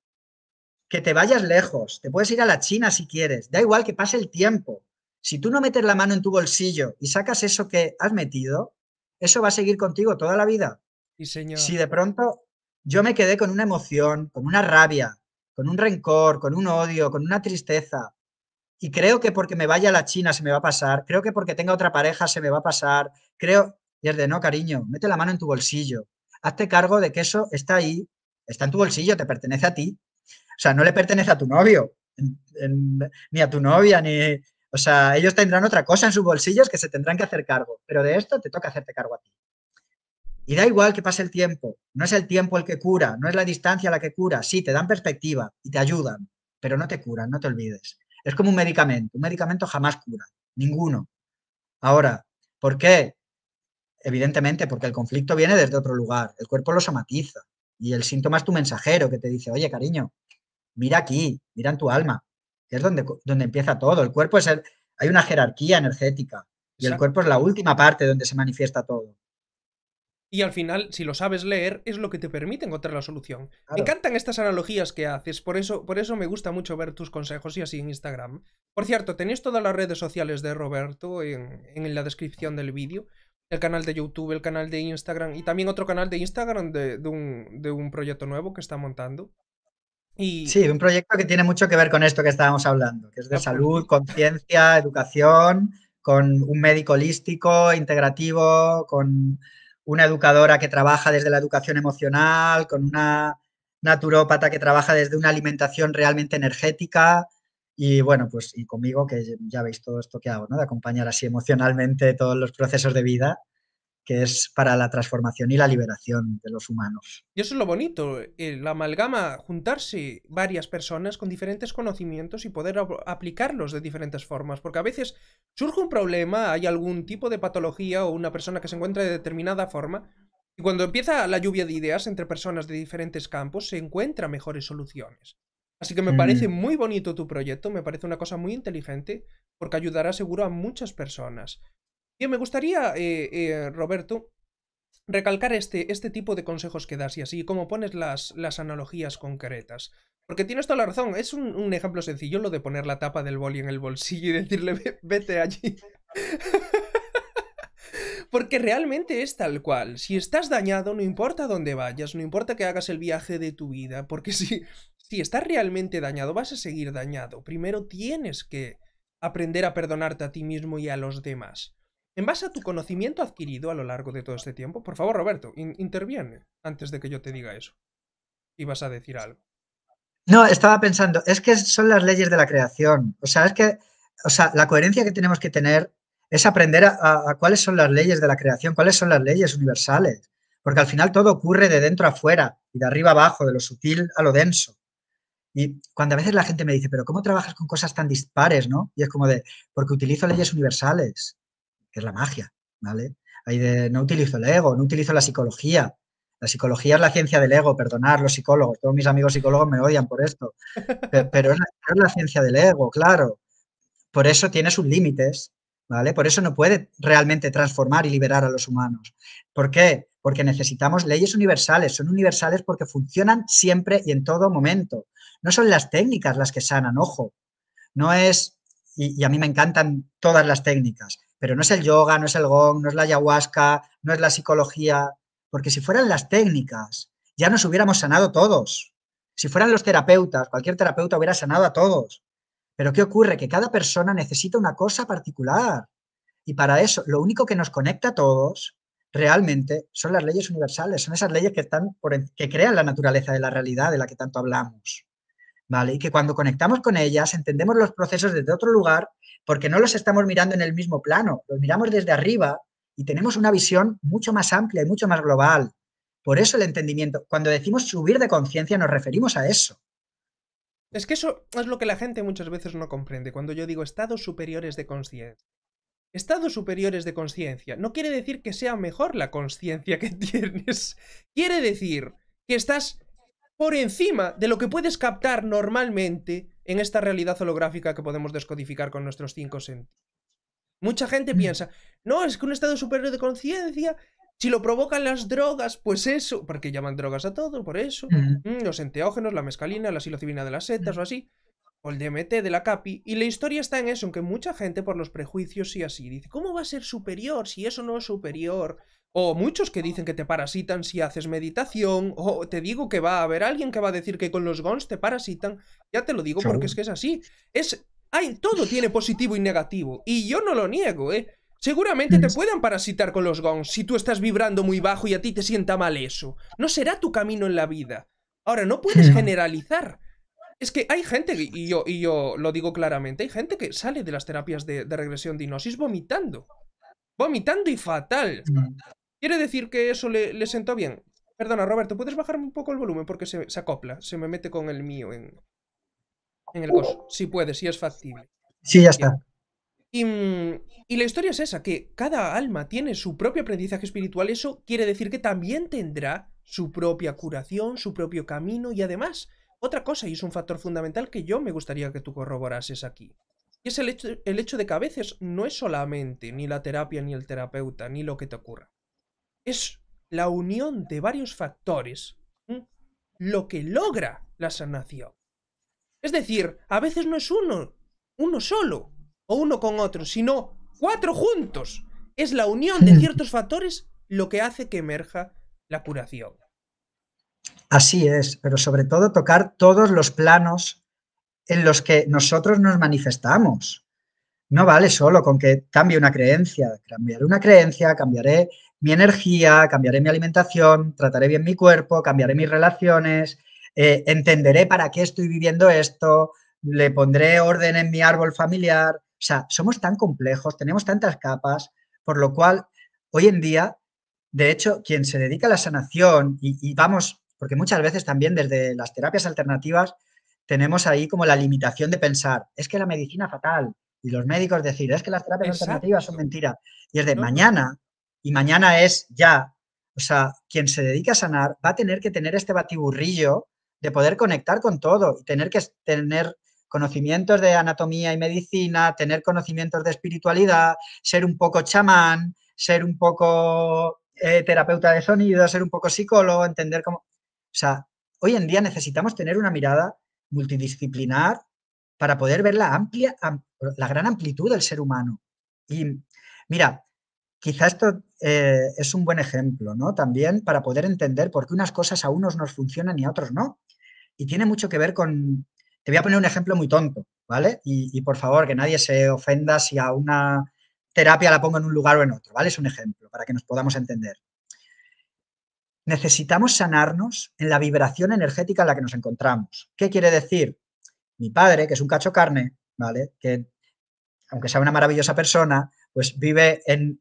que te vayas lejos, te puedes ir a la China si quieres, da igual que pase el tiempo, si tú no metes la mano en tu bolsillo y sacas eso que has metido, eso va a seguir contigo toda la vida. señor. Si de pronto yo me quedé con una emoción, con una rabia, con un rencor, con un odio, con una tristeza, y creo que porque me vaya a la China se me va a pasar, creo que porque tenga otra pareja se me va a pasar, creo, y es de no, cariño, mete la mano en tu bolsillo, hazte cargo de que eso está ahí, está en tu bolsillo, te pertenece a ti, o sea, no le pertenece a tu novio, ni a tu novia, ni, o sea, ellos tendrán otra cosa en sus bolsillos que se tendrán que hacer cargo, pero de esto te toca hacerte cargo a ti. Y da igual que pase el tiempo, no es el tiempo el que cura, no es la distancia la que cura, sí, te dan perspectiva y te ayudan, pero no te curan, no te olvides. Es como un medicamento, un medicamento jamás cura, ninguno. Ahora, ¿por qué? Evidentemente, porque el conflicto viene desde otro lugar, el cuerpo lo somatiza y el síntoma es tu mensajero que te dice, oye, cariño, mira aquí, mira en tu alma, es donde, donde empieza todo. El cuerpo es el, hay una jerarquía energética y el cuerpo es la última parte donde se manifiesta todo. Y al final, si lo sabes leer, es lo que te permite encontrar la solución. Me encantan estas analogías que haces, por eso, por eso me gusta mucho ver tus consejos y así en Instagram. Por cierto, tenéis todas las redes sociales de Roberto en, la descripción del vídeo. El canal de YouTube, el canal de Instagram y también otro canal de Instagram de, un, de un proyecto nuevo que está montando. Sí, un proyecto que tiene mucho que ver con esto que estábamos hablando, que es de salud, conciencia, educación, con un médico holístico, integrativo, con una educadora que trabaja desde la educación emocional, con una naturópata que trabaja desde una alimentación realmente energética y bueno, pues y conmigo que ya veis todo esto que hago, ¿no? De acompañar así emocionalmente todos los procesos de vida que es para la transformación y la liberación de los humanos. Y eso es lo bonito, eh, la amalgama, juntarse varias personas con diferentes conocimientos y poder aplicarlos de diferentes formas, porque a veces surge un problema, hay algún tipo de patología o una persona que se encuentra de determinada forma, y cuando empieza la lluvia de ideas entre personas de diferentes campos, se encuentran mejores soluciones. Así que me mm. parece muy bonito tu proyecto, me parece una cosa muy inteligente, porque ayudará seguro a muchas personas. Bien, me gustaría, eh, eh, Roberto, recalcar este, este tipo de consejos que das y así, como pones las, las analogías concretas. Porque tienes toda la razón, es un, ejemplo sencillo lo de poner la tapa del boli en el bolsillo y decirle, vete allí. Porque realmente es tal cual. Si estás dañado, no importa dónde vayas, no importa que hagas el viaje de tu vida, porque si, si estás realmente dañado, vas a seguir dañado. Primero tienes que aprender a perdonarte a ti mismo y a los demás. En base a tu conocimiento adquirido a lo largo de todo este tiempo, por favor, Roberto, interviene antes de que yo te diga eso. Y vas a decir algo. No, estaba pensando, es que son las leyes de la creación. O sea, es que, sea, la coherencia que tenemos que tener es aprender a, cuáles son las leyes de la creación, cuáles son las leyes universales. Porque al final todo ocurre de dentro a fuera y de arriba abajo, de lo sutil a lo denso. Y cuando a veces la gente me dice, pero ¿cómo trabajas con cosas tan dispares, no? Y es como de, porque utilizo leyes universales que es la magia, ¿vale? no utilizo el ego, no utilizo la psicología. La psicología es la ciencia del ego, perdonar los psicólogos, todos mis amigos psicólogos me odian por esto, pero, es, la, ciencia del ego, claro. Por eso tiene sus límites, ¿vale? Por eso no puede realmente transformar y liberar a los humanos. ¿Por qué? Porque necesitamos leyes universales, son universales porque funcionan siempre y en todo momento. No son las técnicas las que sanan, ojo. No es, y a mí me encantan todas las técnicas, pero no es el yoga, no es el gong, no es la ayahuasca, no es la psicología, porque si fueran las técnicas, ya nos hubiéramos sanado todos. Si fueran los terapeutas, cualquier terapeuta hubiera sanado a todos. Pero ¿qué ocurre? Que cada persona necesita una cosa particular. Y para eso, lo único que nos conecta a todos realmente son las leyes universales, son esas leyes que, están por, que crean la naturaleza de la realidad de la que tanto hablamos. ¿vale? Y que cuando conectamos con ellas entendemos los procesos desde otro lugar porque no los estamos mirando en el mismo plano, los miramos desde arriba y tenemos una visión mucho más amplia y mucho más global. Por eso el entendimiento, cuando decimos subir de conciencia nos referimos a eso. Es que eso es lo que la gente muchas veces no comprende cuando yo digo estados superiores de conciencia. Estados superiores de conciencia no quiere decir que sea mejor la conciencia que tienes, quiere decir que estás por encima de lo que puedes captar normalmente en esta realidad holográfica que podemos descodificar con nuestros cinco sentidos. Mucha gente mm. piensa, no, es que un estado superior de conciencia, si lo provocan las drogas, pues eso, porque llaman drogas a todo, por eso, mm. Mm, los enteógenos, la mescalina, la psilocibina de las setas o así, o el DMT de la CAPI, y la historia está en eso, aunque mucha gente por los prejuicios y así dice, ¿cómo va a ser superior si eso no es superior? O muchos que dicen que te parasitan si haces meditación, o te digo que va a haber alguien que va a decir que con los gons te parasitan. Ya te lo digo porque es que es así. Es, hay, todo tiene positivo y negativo, y yo no lo niego, ¿eh? Seguramente te mm. puedan parasitar con los gons si tú estás vibrando muy bajo y a ti te sienta mal eso. No será tu camino en la vida. Ahora, no puedes generalizar. Es que hay gente, y yo, y yo lo digo claramente, hay gente que sale de las terapias de, de regresión de vomitando. Vomitando y fatal. Mm. Quiere decir que eso le, le sentó bien. Perdona, Roberto, ¿puedes bajar un poco el volumen? Porque se, acopla, se me mete con el mío en, en el coso. Si puedes, si es factible. Sí, ya está. Mm, y, la historia es esa, que cada alma tiene su propio aprendizaje espiritual, eso quiere decir que también tendrá su propia curación, su propio camino y además, otra cosa, y es un factor fundamental que yo me gustaría que tú corroborases aquí, y es el hecho, el hecho de que a veces no es solamente ni la terapia, ni el terapeuta, ni lo que te ocurra es la unión de varios factores lo que logra la sanación. Es decir, a veces no es uno, uno solo, o uno con otro, sino cuatro juntos. Es la unión de ciertos factores lo que hace que emerja la curación. Así es, pero sobre todo tocar todos los planos en los que nosotros nos manifestamos. No vale solo con que cambie una creencia, cambiaré una creencia, cambiaré mi energía, cambiaré mi alimentación, trataré bien mi cuerpo, cambiaré mis relaciones, eh, entenderé para qué estoy viviendo esto, le pondré orden en mi árbol familiar. O sea, somos tan complejos, tenemos tantas capas, por lo cual hoy en día, de hecho, quien se dedica a la sanación y, vamos, porque muchas veces también desde las terapias alternativas tenemos ahí como la limitación de pensar, es que la medicina fatal, y los médicos decir, es que las terapias alternativas son mentira. Y es de mañana y mañana es ya. O sea, quien se dedica a sanar va a tener que tener este batiburrillo de poder conectar con todo y tener que tener conocimientos de anatomía y medicina, tener conocimientos de espiritualidad, ser un poco chamán, ser un poco eh, terapeuta de sonido, ser un poco psicólogo, entender cómo... O sea, hoy en día necesitamos tener una mirada multidisciplinar para poder ver la amplia, la gran amplitud del ser humano. Y mira, Quizá esto eh, es un buen ejemplo, ¿no? También para poder entender por qué unas cosas a unos nos funcionan y a otros no. Y tiene mucho que ver con... Te voy a poner un ejemplo muy tonto, ¿vale? Y, y por favor, que nadie se ofenda si a una terapia la pongo en un lugar o en otro, ¿vale? Es un ejemplo para que nos podamos entender. Necesitamos sanarnos en la vibración energética en la que nos encontramos. ¿Qué quiere decir? Mi padre, que es un cacho carne, ¿vale? Que aunque sea una maravillosa persona, pues vive en,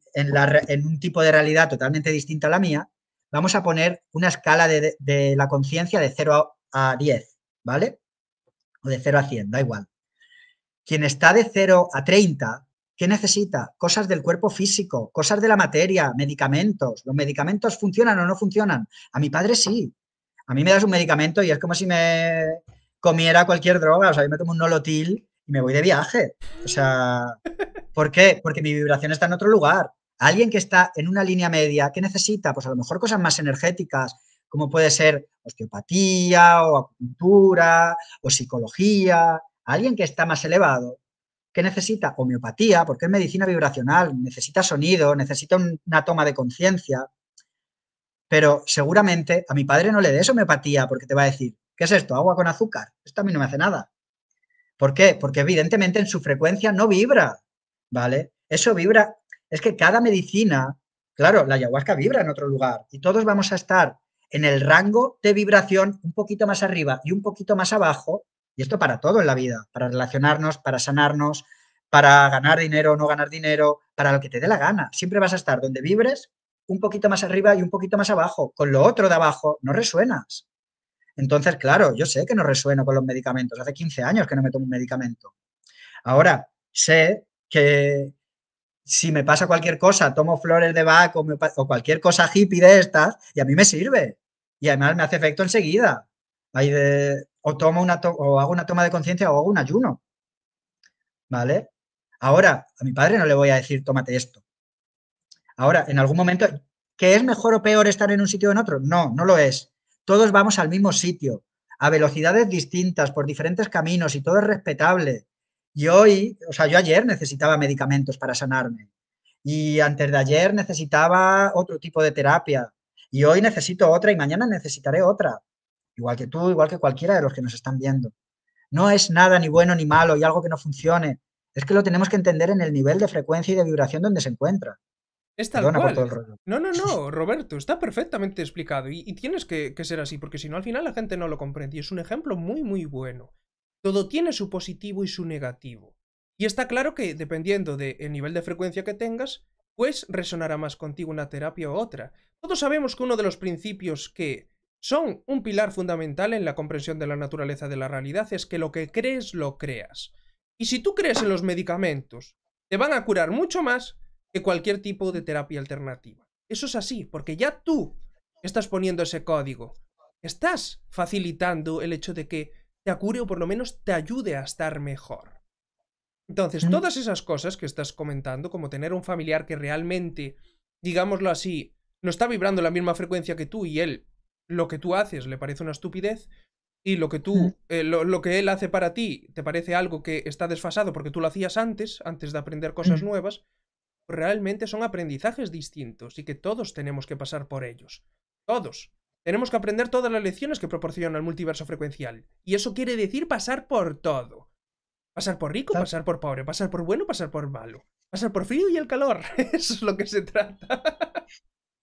un tipo de realidad totalmente distinta a la mía, vamos a poner una escala de, la conciencia de 0 a 10, ¿vale? O de 0 a 100, da igual. Quien está de 0 a 30, ¿qué necesita? Cosas del cuerpo físico, cosas de la materia, medicamentos. ¿Los medicamentos funcionan o no funcionan? A mi padre sí. A mí me das un medicamento y es como si me comiera cualquier droga. O sea, yo me tomo un nolotil y me voy de viaje. O sea, ¿Por qué? Porque mi vibración está en otro lugar. Alguien que está en una línea media, ¿qué necesita? Pues a lo mejor cosas más energéticas, como puede ser osteopatía o acupuntura o psicología. Alguien que está más elevado, ¿qué necesita? Homeopatía, porque es medicina vibracional, necesita sonido, necesita una toma de conciencia. Pero seguramente a mi padre no le des homeopatía porque te va a decir, ¿qué es esto? Agua con azúcar. Esto a mí no me hace nada. ¿Por qué? Porque evidentemente en su frecuencia no vibra. ¿vale? Eso vibra, es que cada medicina, claro, la ayahuasca vibra en otro lugar y todos vamos a estar en el rango de vibración un poquito más arriba y un poquito más abajo, y esto para todo en la vida, para relacionarnos, para sanarnos, para ganar dinero o no ganar dinero, para lo que te dé la gana. Siempre vas a estar donde vibres, un poquito más arriba y un poquito más abajo. Con lo otro de abajo no resuenas. Entonces, claro, yo sé que no resueno con los medicamentos. Hace 15 años que no me tomo un medicamento. Ahora, sé que si me pasa cualquier cosa, tomo flores de vaca o, cualquier cosa hippie de estas, y a mí me sirve. Y además me hace efecto enseguida. o, tomo una o hago una toma de conciencia o hago un ayuno. ¿Vale? Ahora, a mi padre no le voy a decir, tómate esto. Ahora, en algún momento, ¿que es mejor o peor estar en un sitio o en otro? No, no lo es. Todos vamos al mismo sitio, a velocidades distintas, por diferentes caminos, y todo es respetable. Y hoy, o sea, yo ayer necesitaba medicamentos para sanarme. Y antes de ayer necesitaba otro tipo de terapia. Y hoy necesito otra y mañana necesitaré otra. Igual que tú, igual que cualquiera de los que nos están viendo. No es nada ni bueno ni malo y algo que no funcione. Es que lo tenemos que entender en el nivel de frecuencia y de vibración donde se encuentra. Es tal cual. No, no, no, Roberto, está perfectamente explicado y, tienes que, que, ser así, porque si no al final la gente no lo comprende y es un ejemplo muy, muy bueno. Todo tiene su positivo y su negativo. Y está claro que, dependiendo del nivel de frecuencia que tengas, pues resonará más contigo una terapia u otra. Todos sabemos que uno de los principios que son un pilar fundamental en la comprensión de la naturaleza de la realidad es que lo que crees lo creas. Y si tú crees en los medicamentos, te van a curar mucho más que cualquier tipo de terapia alternativa. Eso es así, porque ya tú estás poniendo ese código. Estás facilitando el hecho de que te acure o por lo menos te ayude a estar mejor. Entonces, todas esas cosas que estás comentando, como tener un familiar que realmente, digámoslo así, no está vibrando la misma frecuencia que tú y él, lo que tú haces le parece una estupidez y lo que tú, eh, lo, que él hace para ti te parece algo que está desfasado porque tú lo hacías antes, antes de aprender cosas nuevas, realmente son aprendizajes distintos y que todos tenemos que pasar por ellos. Todos. Tenemos que aprender todas las lecciones que proporciona el multiverso frecuencial. Y eso quiere decir pasar por todo. Pasar por rico, pasar por pobre, pasar por bueno, pasar por malo. Pasar por frío y el calor. Eso es lo que se trata.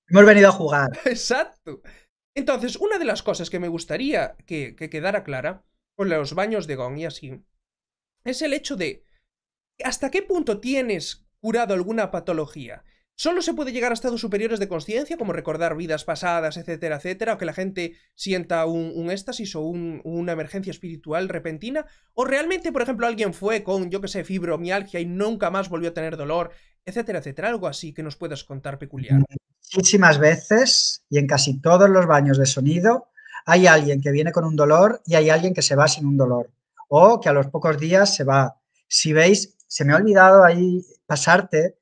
Hemos venido a jugar. Exacto. Entonces, una de las cosas que me gustaría que, que quedara clara con los baños de Gong y así, es el hecho de hasta qué punto tienes curado alguna patología Solo se puede llegar a estados superiores de conciencia, como recordar vidas pasadas, etcétera, etcétera, o que la gente sienta un, éxtasis o una emergencia espiritual repentina, o realmente, por ejemplo, alguien fue con, yo que sé, fibromialgia y nunca más volvió a tener dolor, etcétera, etcétera, algo así que nos puedas contar peculiar. Muchísimas veces y en casi todos los baños de sonido hay alguien que viene con un dolor y hay alguien que se va sin un dolor, o que a los pocos días se va. Si veis, se me ha olvidado ahí pasarte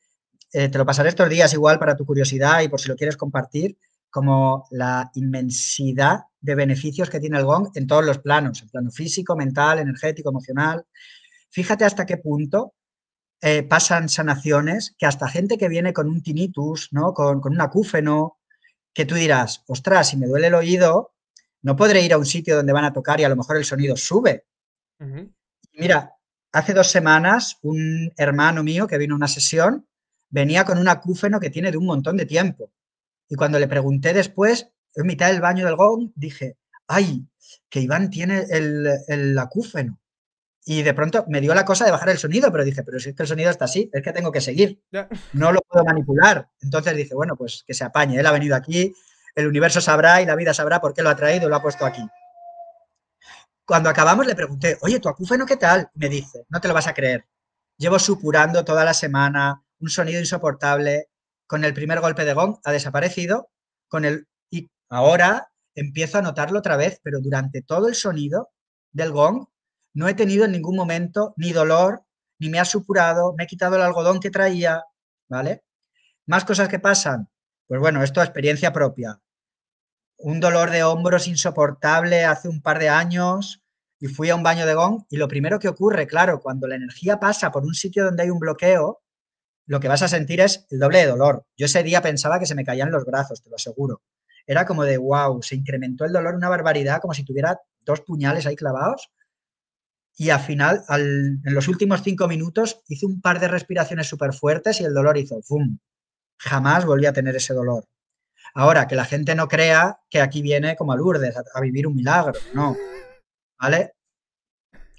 eh, te lo pasaré estos días igual para tu curiosidad y por si lo quieres compartir, como la inmensidad de beneficios que tiene el gong en todos los planos, en plano físico, mental, energético, emocional. Fíjate hasta qué punto eh, pasan sanaciones que hasta gente que viene con un tinnitus, ¿no? con, con un acúfeno, que tú dirás, ostras, si me duele el oído, no podré ir a un sitio donde van a tocar y a lo mejor el sonido sube. Mira, hace dos semanas un hermano mío que vino a una sesión venía con un acúfeno que tiene de un montón de tiempo. Y cuando le pregunté después, en mitad del baño del gong, dije, ay, que Iván tiene el, acúfeno. Y de pronto me dio la cosa de bajar el sonido, pero dije, pero si es que el sonido está así, es que tengo que seguir. No lo puedo manipular. Entonces dice, bueno, pues que se apañe. Él ha venido aquí, el universo sabrá y la vida sabrá por qué lo ha traído, y lo ha puesto aquí. Cuando acabamos le pregunté, oye, ¿tu acúfeno qué tal? Me dice, no te lo vas a creer. Llevo supurando toda la semana, un sonido insoportable. Con el primer golpe de gong ha desaparecido. Con el y ahora empiezo a notarlo otra vez, pero durante todo el sonido del gong no he tenido en ningún momento ni dolor, ni me ha supurado, me he quitado el algodón que traía, ¿vale? Más cosas que pasan. Pues bueno, esto experiencia propia. Un dolor de hombros insoportable hace un par de años y fui a un baño de gong y lo primero que ocurre, claro, cuando la energía pasa por un sitio donde hay un bloqueo, lo que vas a sentir es el doble de dolor. Yo ese día pensaba que se me caían los brazos, te lo aseguro. Era como de, wow, se incrementó el dolor una barbaridad, como si tuviera dos puñales ahí clavados. Y al final, en los últimos cinco minutos, hice un par de respiraciones súper fuertes y el dolor hizo, ¡fum! Jamás volví a tener ese dolor. Ahora, que la gente no crea que aquí viene como a Lourdes a, a vivir un milagro, no. ¿Vale?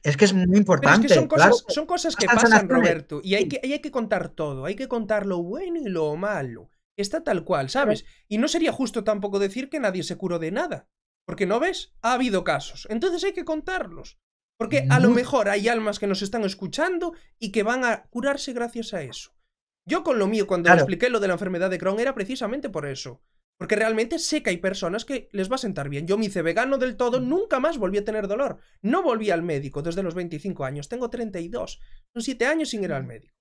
Es que es muy importante. son, cosas, que pasan, Roberto, y hay que, hay que contar todo, hay que contar lo bueno y lo malo. Está tal cual, ¿sabes? Y no sería justo tampoco decir que nadie se curó de nada, porque no ves, ha habido casos. Entonces hay que contarlos, porque a lo mejor hay almas que nos están escuchando y que van a curarse gracias a eso. Yo con lo mío, cuando expliqué lo de la enfermedad de Crohn, era precisamente por eso. Porque realmente sé que hay personas que les va a sentar bien. Yo me hice vegano del todo, mm. nunca más volví a tener dolor. No volví al médico desde los 25 años, tengo 32. Son 7 años sin ir al mm. médico.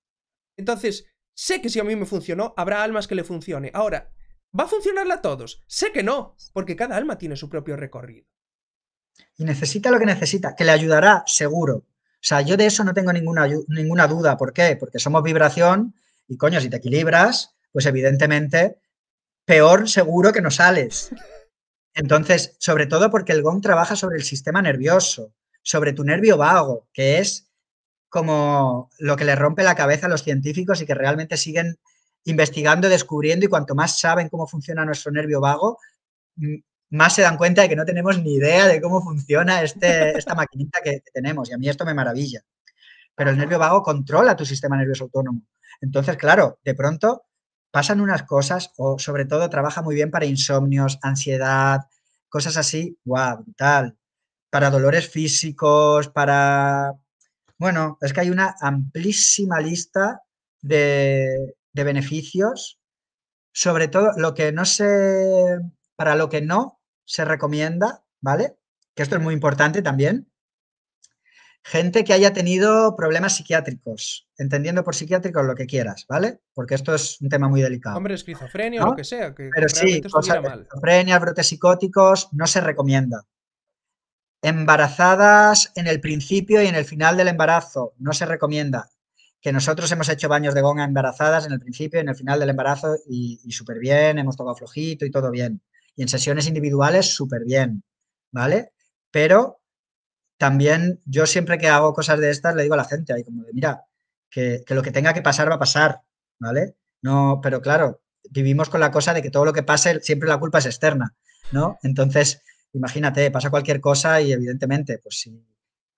Entonces, sé que si a mí me funcionó, habrá almas que le funcione. Ahora, ¿va a funcionarle a todos? Sé que no, porque cada alma tiene su propio recorrido. Y necesita lo que necesita, que le ayudará, seguro. O sea, yo de eso no tengo ninguna, ninguna duda. ¿Por qué? Porque somos vibración y coño, si te equilibras, pues evidentemente peor seguro que no sales. Entonces, sobre todo porque el gong trabaja sobre el sistema nervioso, sobre tu nervio vago, que es como lo que le rompe la cabeza a los científicos y que realmente siguen investigando, descubriendo y cuanto más saben cómo funciona nuestro nervio vago, más se dan cuenta de que no tenemos ni idea de cómo funciona este, esta maquinita que tenemos. Y a mí esto me maravilla. Pero el nervio vago controla tu sistema nervioso autónomo. Entonces, claro, de pronto pasan unas cosas, o sobre todo trabaja muy bien para insomnios, ansiedad, cosas así, guau, wow, tal, Para dolores físicos, para... Bueno, es que hay una amplísima lista de, de beneficios, sobre todo lo que no se... para lo que no se recomienda, ¿vale? Que esto es muy importante también, Gente que haya tenido problemas psiquiátricos, entendiendo por psiquiátricos lo que quieras, ¿vale? Porque esto es un tema muy delicado. Hombre, esquizofrenia o lo que sea. Pero sí, esquizofrenia, brotes psicóticos, no se recomienda. Embarazadas en el principio y en el final del embarazo, no se recomienda. Que nosotros hemos hecho baños de gonga embarazadas en el principio y en el final del embarazo y, y súper bien, hemos tocado flojito y todo bien. Y en sesiones individuales, súper bien, ¿vale? Pero también yo siempre que hago cosas de estas le digo a la gente, ahí como de, mira, que, lo que tenga que pasar va a pasar, ¿vale? No, pero claro, vivimos con la cosa de que todo lo que pase, siempre la culpa es externa, ¿no? Entonces, imagínate, pasa cualquier cosa y evidentemente, pues si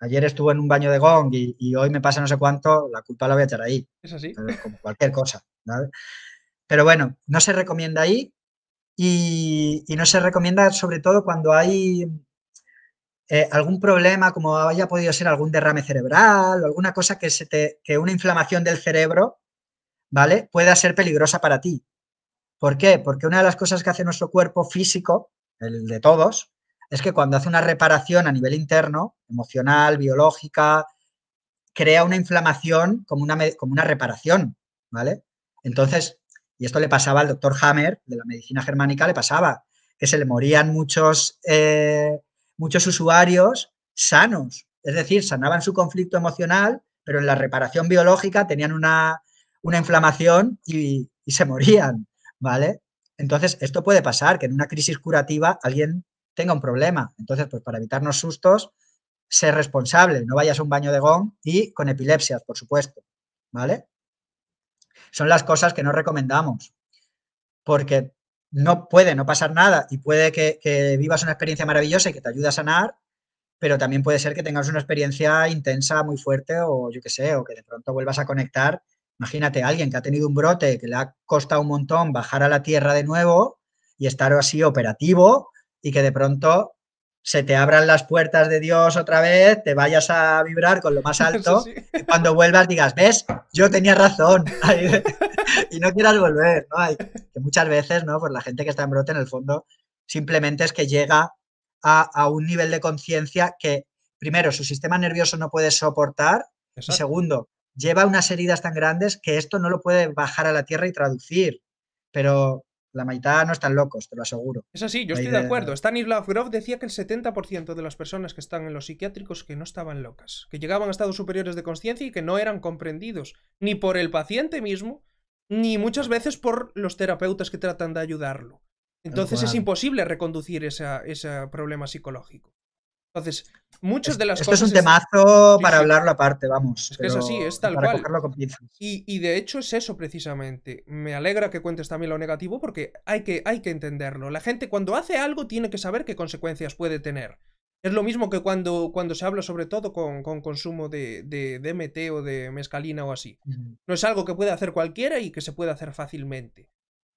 ayer estuve en un baño de gong y, hoy me pasa no sé cuánto, la culpa la voy a echar ahí. Eso sí. como cualquier cosa, ¿vale? Pero bueno, no se recomienda ahí, y, no se recomienda sobre todo cuando hay eh, algún problema, como haya podido ser algún derrame cerebral o alguna cosa que, se te, que una inflamación del cerebro, ¿vale? Pueda ser peligrosa para ti. ¿Por qué? Porque una de las cosas que hace nuestro cuerpo físico, el de todos, es que cuando hace una reparación a nivel interno, emocional, biológica, crea una inflamación como una, como una reparación, ¿vale? Entonces, y esto le pasaba al doctor Hammer, de la medicina germánica, le pasaba, que se le morían muchos... Eh, muchos usuarios sanos, es decir, sanaban su conflicto emocional, pero en la reparación biológica tenían una, inflamación y, se morían, ¿vale? Entonces, esto puede pasar, que en una crisis curativa alguien tenga un problema. Entonces, pues para evitarnos sustos, sé responsable, no vayas a un baño de gong y con epilepsias, por supuesto, ¿vale? Son las cosas que no recomendamos, porque no puede no pasar nada y puede que, vivas una experiencia maravillosa y que te ayude a sanar, pero también puede ser que tengas una experiencia intensa, muy fuerte o yo que sé, o que de pronto vuelvas a conectar. Imagínate a alguien que ha tenido un brote, que le ha costado un montón bajar a la tierra de nuevo y estar así operativo y que de pronto se te abran las puertas de Dios otra vez, te vayas a vibrar con lo más alto, y cuando vuelvas digas, ves, yo tenía razón, y no quieras volver, ¿no? Hay, que muchas veces, ¿no? Pues la gente que está en brote, en el fondo, simplemente es que llega a, un nivel de conciencia que, primero, su sistema nervioso no puede soportar, y segundo, lleva unas heridas tan grandes que esto no lo puede bajar a la tierra y traducir, pero la mitad no están locos, te lo aseguro. Es así, yo estoy de, acuerdo. Stanislav Grof decía que el 70% de las personas que están en los psiquiátricos que no estaban locas, que llegaban a estados superiores de conciencia y que no eran comprendidos ni por el paciente mismo, ni muchas veces por los terapeutas que tratan de ayudarlo. Entonces es imposible reconducir ese problema psicológico. Entonces, muchas de las cosas. Esto es un temazo para hablarlo aparte, vamos. Es así, es tal cual. y, y, de hecho es eso precisamente. Me alegra que cuentes también lo negativo porque hay que, hay que entenderlo. La gente cuando hace algo tiene que saber qué consecuencias puede tener. Es lo mismo que cuando, cuando se habla sobre todo con, con consumo de, de, MT o de mescalina o así. No es algo que puede hacer cualquiera y que se puede hacer fácilmente.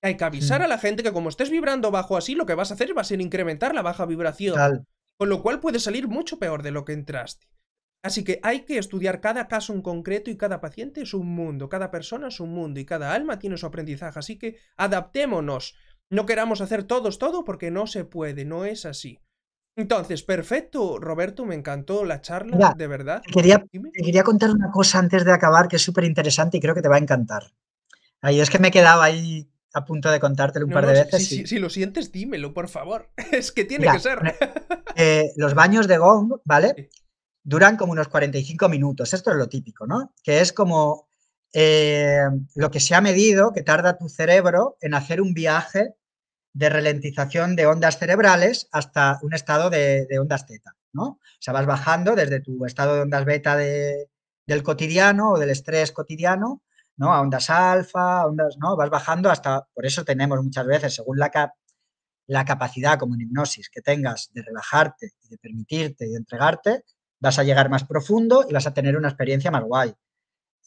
Hay que avisar a la gente que como estés vibrando bajo así, lo que vas a hacer va a ser incrementar la baja vibración. Tal. Con lo cual puede salir mucho peor de lo que entraste. Así que hay que estudiar cada caso en concreto y cada paciente es un mundo, cada persona es un mundo y cada alma tiene su aprendizaje. Así que adaptémonos. No queramos hacer todos todo porque no se puede, no es así. Entonces, perfecto, Roberto, me encantó la charla, de verdad. Te quería, quería contar una cosa antes de acabar que es súper interesante y creo que te va a encantar. ahí es que me quedaba ahí a punto de contártelo un par de veces. Si, si, lo sientes, dímelo, por favor. Es que tiene que ser. Eh, los baños de gong, ¿vale? Duran como unos 45 minutos. Esto es lo típico, ¿no? Que es como eh, lo que se ha medido que tarda tu cerebro en hacer un viaje de ralentización de ondas cerebrales hasta un estado de, ondas teta, ¿no? O sea, vas bajando desde tu estado de ondas beta de, del cotidiano o del estrés cotidiano ¿no? A ondas alfa, ondas, ¿no? Vas bajando hasta, por eso tenemos muchas veces, según la, la capacidad como en hipnosis que tengas de relajarte, de permitirte y de entregarte, vas a llegar más profundo y vas a tener una experiencia más guay.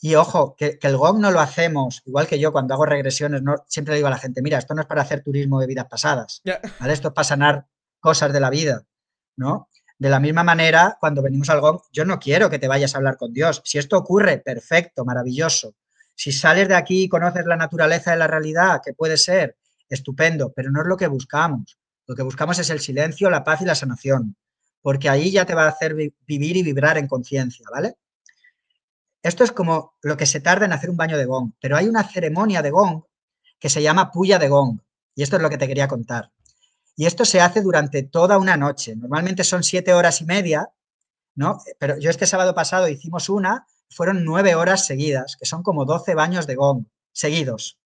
Y ojo, que, el gong no lo hacemos, igual que yo cuando hago regresiones, no, siempre digo a la gente, mira, esto no es para hacer turismo de vidas pasadas, Esto es para sanar cosas de la vida, ¿no? De la misma manera, cuando venimos al gong, yo no quiero que te vayas a hablar con Dios. Si esto ocurre, perfecto, maravilloso. Si sales de aquí y conoces la naturaleza de la realidad, que puede ser estupendo, pero no es lo que buscamos. Lo que buscamos es el silencio, la paz y la sanación, porque ahí ya te va a hacer vivir y vibrar en conciencia, ¿vale? Esto es como lo que se tarda en hacer un baño de gong, pero hay una ceremonia de gong que se llama puya de gong, y esto es lo que te quería contar. Y esto se hace durante toda una noche, normalmente son siete horas y media, ¿no? Pero yo este sábado pasado hicimos una fueron nueve horas seguidas, que son como 12 baños de gong seguidos.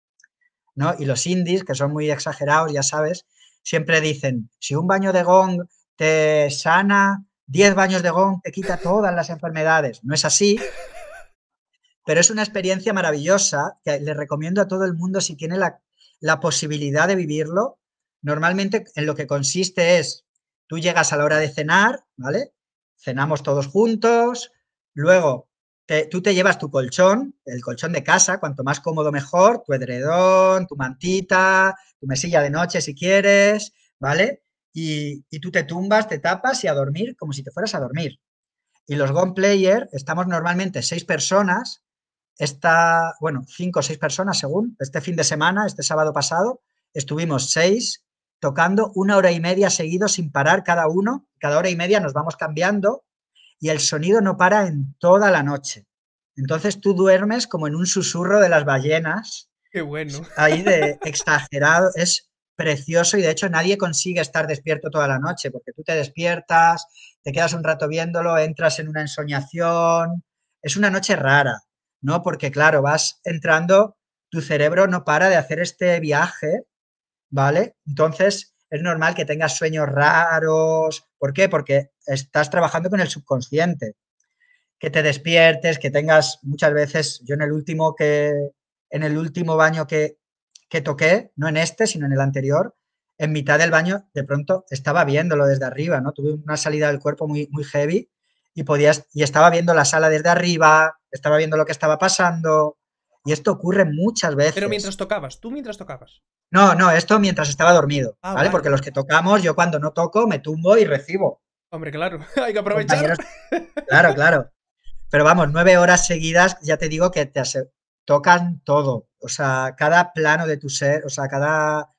¿no? Y los indies, que son muy exagerados, ya sabes, siempre dicen, si un baño de gong te sana, diez baños de gong te quita todas las enfermedades. No es así, pero es una experiencia maravillosa que le recomiendo a todo el mundo si tiene la, la posibilidad de vivirlo. Normalmente en lo que consiste es, tú llegas a la hora de cenar, ¿vale? Cenamos todos juntos, luego tú te llevas tu colchón, el colchón de casa, cuanto más cómodo mejor, tu edredón, tu mantita, tu mesilla de noche si quieres, ¿vale? Y, tú te tumbas, te tapas y a dormir como si te fueras a dormir. Y los Gone Player estamos normalmente seis personas, esta, bueno, cinco o seis personas según, este fin de semana, este sábado pasado, estuvimos seis tocando una hora y media seguido sin parar cada uno, cada hora y media nos vamos cambiando y el sonido no para en toda la noche. Entonces tú duermes como en un susurro de las ballenas. Qué bueno. Ahí de exagerado, es precioso y de hecho nadie consigue estar despierto toda la noche porque tú te despiertas, te quedas un rato viéndolo, entras en una ensoñación. Es una noche rara, ¿no? Porque claro, vas entrando, tu cerebro no para de hacer este viaje, ¿vale? Entonces es normal que tengas sueños raros. ¿Por qué? Porque estás trabajando con el subconsciente. Que te despiertes, que tengas muchas veces, yo en el último que, en el último baño que, que toqué, no en este, sino en el anterior, en mitad del baño de pronto estaba viéndolo desde arriba, ¿no? Tuve una salida del cuerpo muy, muy heavy y podías, y estaba viendo la sala desde arriba, estaba viendo lo que estaba pasando, y esto ocurre muchas veces. Pero mientras tocabas, tú mientras tocabas. No, no, esto mientras estaba dormido, ah, ¿vale? Porque los que tocamos, yo cuando no toco, me tumbo y recibo. Hombre, claro, hay que aprovechar. Claro, claro. Pero vamos, nueve horas seguidas, ya te digo que te tocan todo. O sea, cada plano de tu ser, o sea, cada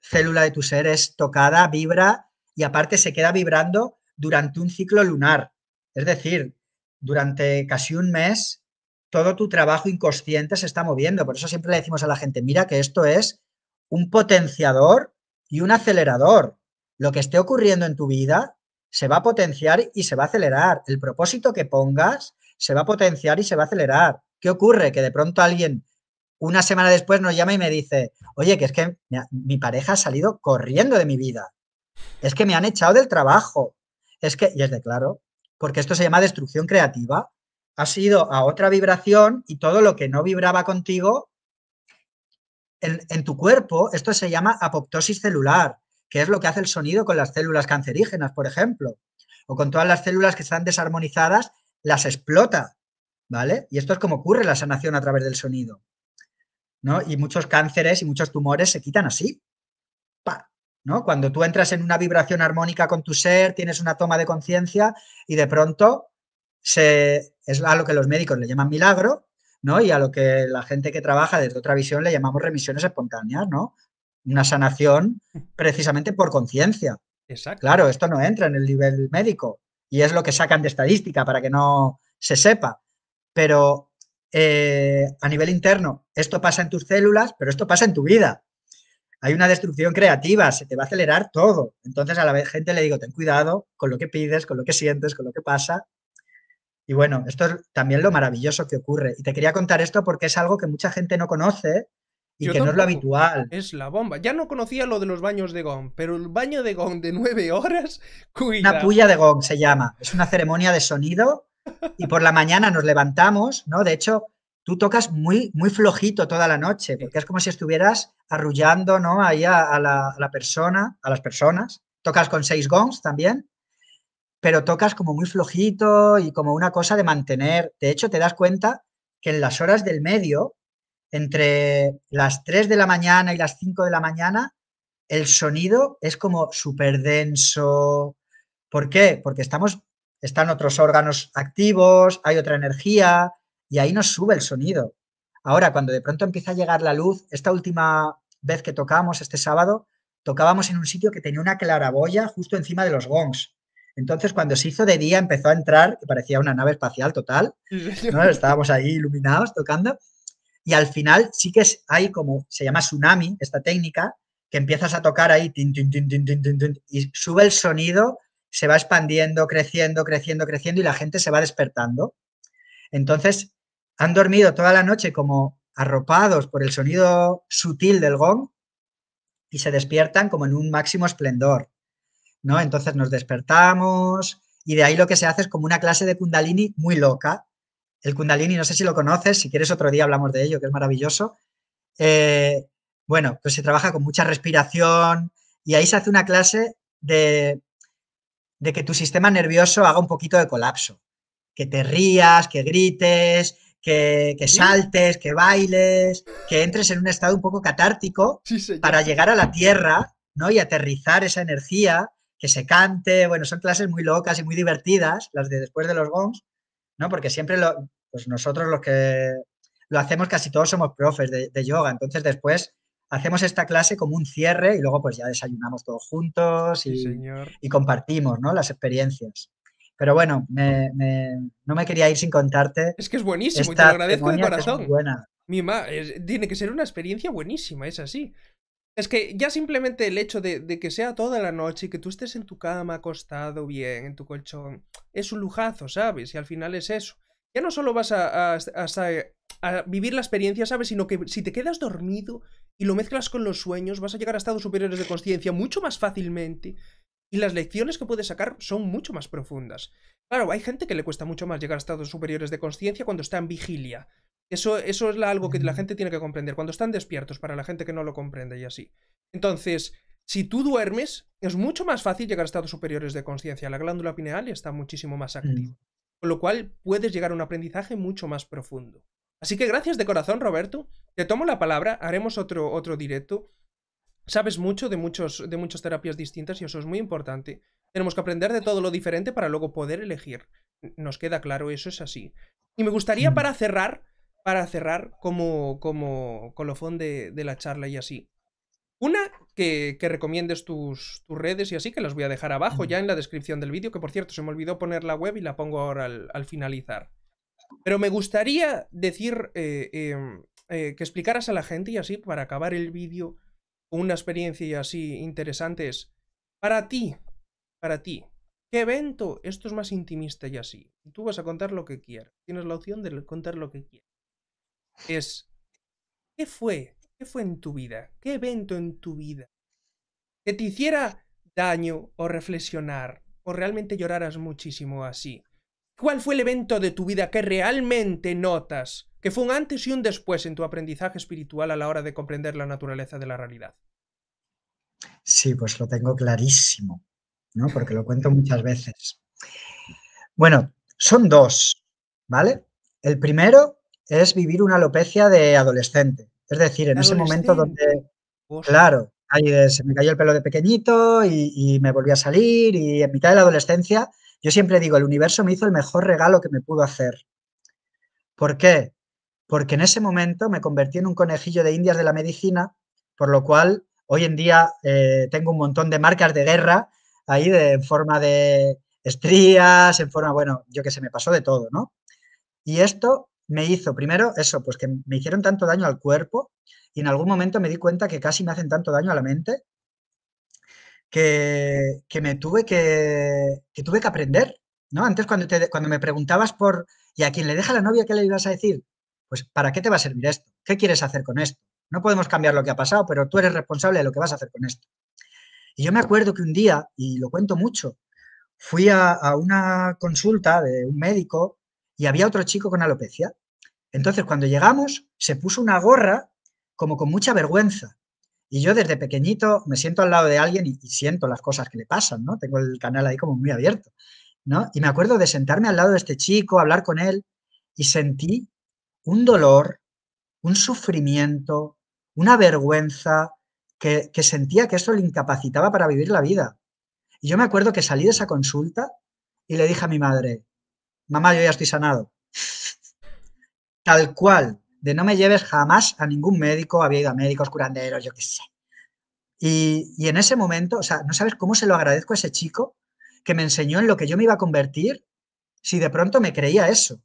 célula de tu ser es tocada, vibra y aparte se queda vibrando durante un ciclo lunar. Es decir, durante casi un mes todo tu trabajo inconsciente se está moviendo. Por eso siempre le decimos a la gente, mira que esto es un potenciador y un acelerador. Lo que esté ocurriendo en tu vida se va a potenciar y se va a acelerar. El propósito que pongas se va a potenciar y se va a acelerar. ¿Qué ocurre? Que de pronto alguien una semana después nos llama y me dice, oye, que es que mi pareja ha salido corriendo de mi vida. Es que me han echado del trabajo. Es que, y es de claro, porque esto se llama destrucción creativa. Ha ido a otra vibración y todo lo que no vibraba contigo en, tu cuerpo, esto se llama apoptosis celular, que es lo que hace el sonido con las células cancerígenas, por ejemplo, o con todas las células que están desarmonizadas, las explota, ¿vale? Y esto es como ocurre la sanación a través del sonido, ¿no? Y muchos cánceres y muchos tumores se quitan así, ¿no? Cuando tú entras en una vibración armónica con tu ser, tienes una toma de conciencia y de pronto es a lo que los médicos le llaman milagro, ¿no? Y a lo que la gente que trabaja desde otra visión le llamamos remisiones espontáneas, ¿no? Una sanación precisamente por conciencia. Exacto. Claro, esto no entra en el nivel médico y es lo que sacan de estadística para que no se sepa. Pero eh, a nivel interno, esto pasa en tus células, pero esto pasa en tu vida. Hay una destrucción creativa, se te va a acelerar todo. Entonces a la gente le digo, ten cuidado con lo que pides, con lo que sientes, con lo que pasa, y bueno, esto es también lo maravilloso que ocurre. Y te quería contar esto porque es algo que mucha gente no conoce y que no es lo habitual. Es la bomba. Ya no conocía lo de los baños de gong, pero el baño de gong de nueve horas, cuida. Una puya de gong se llama. Es una ceremonia de sonido y por la mañana nos levantamos, ¿no? De hecho, tú tocas muy, muy flojito toda la noche, porque es como si estuvieras arrullando, ¿no? Ahí a la persona, a las personas. Tocas con seis gongs también pero tocas como muy flojito y como una cosa de mantener. De hecho, te das cuenta que en las horas del medio, entre las 3 de la mañana y las 5 de la mañana, el sonido es como súper denso. ¿Por qué? Porque estamos, están otros órganos activos, hay otra energía y ahí nos sube el sonido. Ahora, cuando de pronto empieza a llegar la luz, esta última vez que tocamos este sábado, tocábamos en un sitio que tenía una claraboya justo encima de los gongs. Entonces, cuando se hizo de día, empezó a entrar, que parecía una nave espacial total, estábamos ahí iluminados tocando, y al final sí que hay como, se llama tsunami, esta técnica, que empiezas a tocar ahí, tin, tin, y sube el sonido, se va expandiendo, creciendo, creciendo, creciendo, y la gente se va despertando. Entonces, han dormido toda la noche como arropados por el sonido sutil del gong y se despiertan como en un máximo esplendor. Entonces nos despertamos y de ahí lo que se hace es como una clase de kundalini muy loca. El kundalini, no sé si lo conoces, si quieres otro día hablamos de ello, que es maravilloso. Eh, bueno, pues se trabaja con mucha respiración y ahí se hace una clase de, que tu sistema nervioso haga un poquito de colapso, que te rías, que grites, que, saltes, que bailes, que entres en un estado un poco catártico para llegar a la tierra, ¿no? Y aterrizar esa energía que se cante. Bueno, son clases muy locas y muy divertidas, las de después de los gongs, ¿no? Porque siempre lo, pues nosotros los que lo hacemos casi todos somos profes de, yoga. Entonces después hacemos esta clase como un cierre y luego pues ya desayunamos todos juntos y, y compartimos ¿no? las experiencias. Pero bueno, no me quería ir sin contarte. Es que es buenísimo, y te lo agradezco de corazón. Mi ma, tiene que ser una experiencia buenísima, es así. Es que ya simplemente el hecho de, que sea toda la noche y que tú estés en tu cama acostado bien, en tu colchón, es un lujazo, ¿sabes? Y al final es eso. Ya no solo vas a, a, vivir la experiencia, ¿sabes? Sino que si te quedas dormido y lo mezclas con los sueños, vas a llegar a estados superiores de conciencia mucho más fácilmente y las lecciones que puedes sacar son mucho más profundas. Claro, hay gente que le cuesta mucho más llegar a estados superiores de conciencia cuando está en vigilia. Eso, eso es algo que la mm. gente tiene que comprender. Cuando están despiertos, para la gente que no lo comprende y así. Entonces, si tú duermes, es mucho más fácil llegar a estados superiores de conciencia. La glándula pineal está muchísimo más mm. activa. Con lo cual puedes llegar a un aprendizaje mucho más profundo. Así que gracias de corazón, Roberto. Te tomo la palabra, haremos otro, otro directo. Sabes mucho de, muchos, de muchas terapias distintas y eso es muy importante. Tenemos que aprender de todo lo diferente para luego poder elegir. Nos queda claro, eso es así. Y me gustaría mm. para cerrar para cerrar como, como colofón de, la charla y así. Una, que, que recomiendes tus, tus, redes y así, que las voy a dejar abajo ya en la descripción del vídeo, que por cierto se me olvidó poner la web y la pongo ahora al, finalizar. Pero me gustaría decir, eh, em, eh, que explicaras a la gente y así, para acabar el vídeo, una experiencia y así interesante es, para ti, para ti, ¿qué evento? Esto es más intimista y así. Tú vas a contar lo que quieras. Tienes la opción de contar lo que quieras es, ¿qué fue? ¿Qué fue en tu vida? ¿Qué evento en tu vida? Que te hiciera daño o reflexionar o realmente lloraras muchísimo así. ¿Cuál fue el evento de tu vida que realmente notas que fue un antes y un después en tu aprendizaje espiritual a la hora de comprender la naturaleza de la realidad? Sí, pues lo tengo clarísimo, ¿no? Porque lo cuento muchas veces. Bueno, son dos, ¿vale? El primero es vivir una alopecia de adolescente. Es decir, en ese momento donde, claro, ahí se me cayó el pelo de pequeñito y, me volví a salir y en mitad de la adolescencia, yo siempre digo, el universo me hizo el mejor regalo que me pudo hacer. ¿Por qué? Porque en ese momento me convertí en un conejillo de indias de la medicina, por lo cual hoy en día eh, tengo un montón de marcas de guerra ahí en forma de estrías, en forma, bueno, yo que se me pasó de todo, ¿no? Y esto me hizo primero eso, pues que me hicieron tanto daño al cuerpo y en algún momento me di cuenta que casi me hacen tanto daño a la mente que, que me tuve que, que, tuve que aprender, ¿no? Antes cuando, te, cuando me preguntabas por, ¿y a quien le deja la novia qué le ibas a decir? Pues, ¿para qué te va a servir esto? ¿Qué quieres hacer con esto? No podemos cambiar lo que ha pasado, pero tú eres responsable de lo que vas a hacer con esto. Y yo me acuerdo que un día, y lo cuento mucho, fui a una consulta de un médico y había otro chico con alopecia. Entonces, cuando llegamos, se puso una gorra como con mucha vergüenza. Y yo desde pequeñito me siento al lado de alguien y, siento las cosas que le pasan, ¿no? Tengo el canal ahí como muy abierto, ¿no? Y me acuerdo de sentarme al lado de este chico, hablar con él y sentí un dolor, un sufrimiento, una vergüenza, que, que, sentía que esto le incapacitaba para vivir la vida. Y yo me acuerdo que salí de esa consulta y le dije a mi madre, mamá, yo ya estoy sanado. Tal cual, de no me lleves jamás a ningún médico, había ido a médicos, curanderos, yo qué sé. Y, en ese momento, o sea, no sabes cómo se lo agradezco a ese chico que me enseñó en lo que yo me iba a convertir si de pronto me creía eso.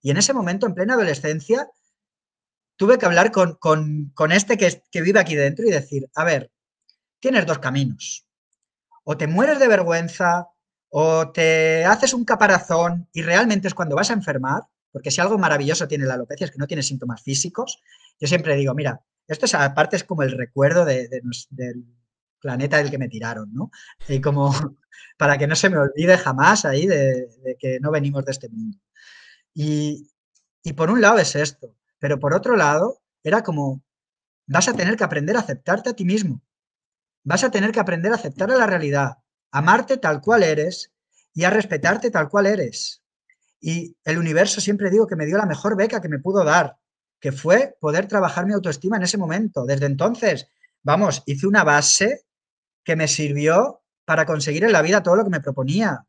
Y en ese momento, en plena adolescencia, tuve que hablar con, con, este que, que vive aquí dentro y decir, a ver, tienes dos caminos. O te mueres de vergüenza, o te haces un caparazón y realmente es cuando vas a enfermar, porque si algo maravilloso tiene la alopecia es que no tiene síntomas físicos, yo siempre digo, mira, esto es aparte es como el recuerdo del planeta del que me tiraron, ¿no? Y como para que no se me olvide jamás ahí de, que no venimos de este mundo. Y, y por un lado es esto, pero por otro lado era como, vas a tener que aprender a aceptarte a ti mismo, vas a tener que aprender a aceptar a la realidad, amarte tal cual eres y a respetarte tal cual eres. Y el universo siempre digo que me dio la mejor beca que me pudo dar, que fue poder trabajar mi autoestima en ese momento. Desde entonces, vamos, hice una base que me sirvió para conseguir en la vida todo lo que me proponía.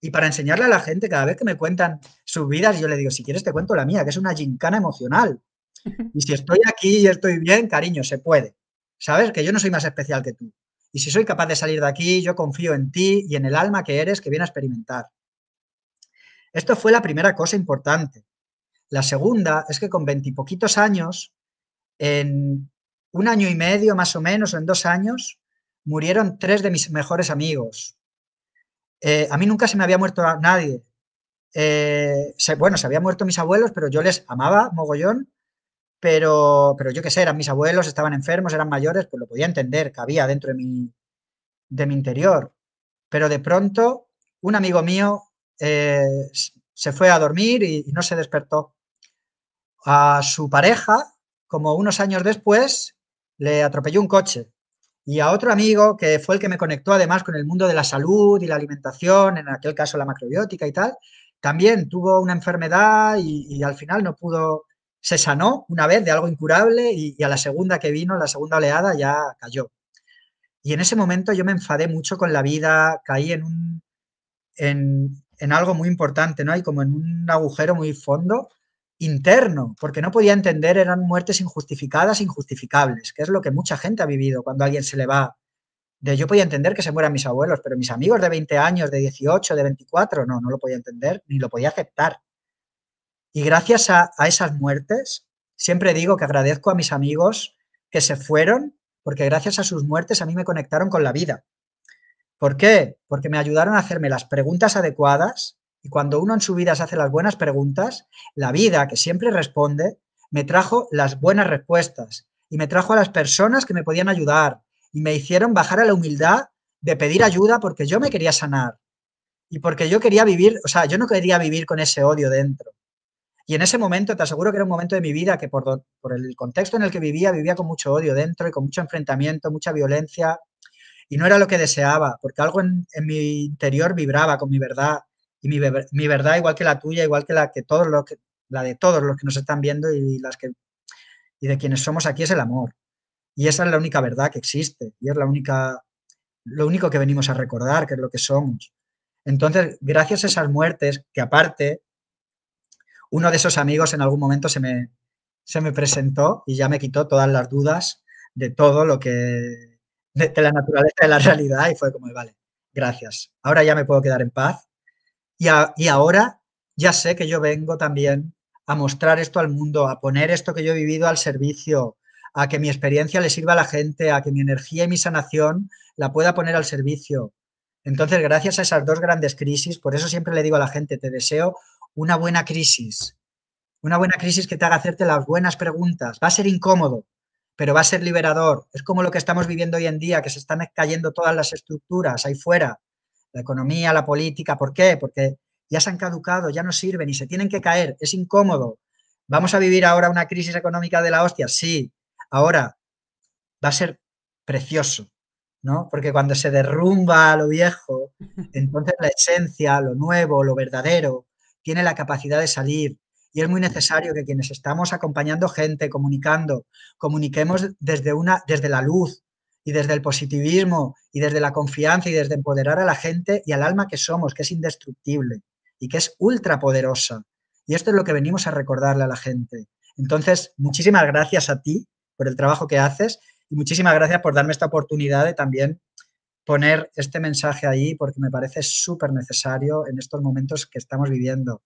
Y para enseñarle a la gente, cada vez que me cuentan sus vidas, yo le digo, si quieres te cuento la mía, que es una gincana emocional. Y si estoy aquí y estoy bien, cariño, se puede. ¿Sabes? Que yo no soy más especial que tú. Y si soy capaz de salir de aquí, yo confío en ti y en el alma que eres que viene a experimentar. Esto fue la primera cosa importante. La segunda es que con veintipoquitos años, en un año y medio más o menos, o en dos años, murieron tres de mis mejores amigos. Eh, a mí nunca se me había muerto nadie. Eh, bueno, se habían muerto mis abuelos, pero yo les amaba mogollón pero, pero yo qué sé, eran mis abuelos, estaban enfermos, eran mayores, pues lo podía entender, que había dentro de mi, de mi interior. Pero de pronto, un amigo mío eh, se fue a dormir y, no se despertó. A su pareja, como unos años después, le atropelló un coche. Y a otro amigo, que fue el que me conectó además con el mundo de la salud y la alimentación, en aquel caso la macrobiótica y tal, también tuvo una enfermedad y al final no pudo se sanó una vez de algo incurable y, a la segunda que vino, la segunda oleada, ya cayó. Y en ese momento yo me enfadé mucho con la vida, caí en, un, en, algo muy importante, ¿no? hay como en un agujero muy fondo interno, porque no podía entender, eran muertes injustificadas, injustificables, que es lo que mucha gente ha vivido cuando alguien se le va. De, yo podía entender que se mueran mis abuelos, pero mis amigos de 20 años, de 18, de 24, no, no lo podía entender ni lo podía aceptar. Y gracias a, esas muertes, siempre digo que agradezco a mis amigos que se fueron, porque gracias a sus muertes a mí me conectaron con la vida. ¿Por qué? Porque me ayudaron a hacerme las preguntas adecuadas y cuando uno en su vida se hace las buenas preguntas, la vida que siempre responde me trajo las buenas respuestas y me trajo a las personas que me podían ayudar y me hicieron bajar a la humildad de pedir ayuda porque yo me quería sanar y porque yo quería vivir, o sea, yo no quería vivir con ese odio dentro. Y en ese momento, te aseguro que era un momento de mi vida que por, el contexto en el que vivía, vivía con mucho odio dentro y con mucho enfrentamiento, mucha violencia, y no era lo que deseaba, porque algo en, mi interior vibraba con mi verdad, y mi, verdad igual que la tuya, igual que la, que todos los que, la de todos los que nos están viendo y, las que, y de quienes somos aquí es el amor. Y esa es la única verdad que existe, y es la única, lo único que venimos a recordar, que es lo que somos. Entonces, gracias a esas muertes, que aparte uno de esos amigos en algún momento se me, se me presentó y ya me quitó todas las dudas de todo lo que, de, la naturaleza de la realidad y fue como, vale, gracias. Ahora ya me puedo quedar en paz y, y ahora ya sé que yo vengo también a mostrar esto al mundo, a poner esto que yo he vivido al servicio, a que mi experiencia le sirva a la gente, a que mi energía y mi sanación la pueda poner al servicio. Entonces, gracias a esas dos grandes crisis, por eso siempre le digo a la gente, te deseo una buena crisis. Una buena crisis que te haga hacerte las buenas preguntas. Va a ser incómodo, pero va a ser liberador. Es como lo que estamos viviendo hoy en día, que se están cayendo todas las estructuras ahí fuera, la economía, la política. ¿Por qué? Porque ya se han caducado, ya no sirven y se tienen que caer. Es incómodo. ¿Vamos a vivir ahora una crisis económica de la hostia? Sí. Ahora va a ser precioso, ¿no? Porque cuando se derrumba lo viejo, entonces la esencia, lo nuevo, lo verdadero, tiene la capacidad de salir. Y es muy necesario que quienes estamos acompañando gente, comunicando, comuniquemos desde, una, desde la luz y desde el positivismo y desde la confianza y desde empoderar a la gente y al alma que somos, que es indestructible y que es ultrapoderosa. Y esto es lo que venimos a recordarle a la gente. Entonces, muchísimas gracias a ti por el trabajo que haces y muchísimas gracias por darme esta oportunidad de también poner este mensaje ahí porque me parece súper necesario en estos momentos que estamos viviendo.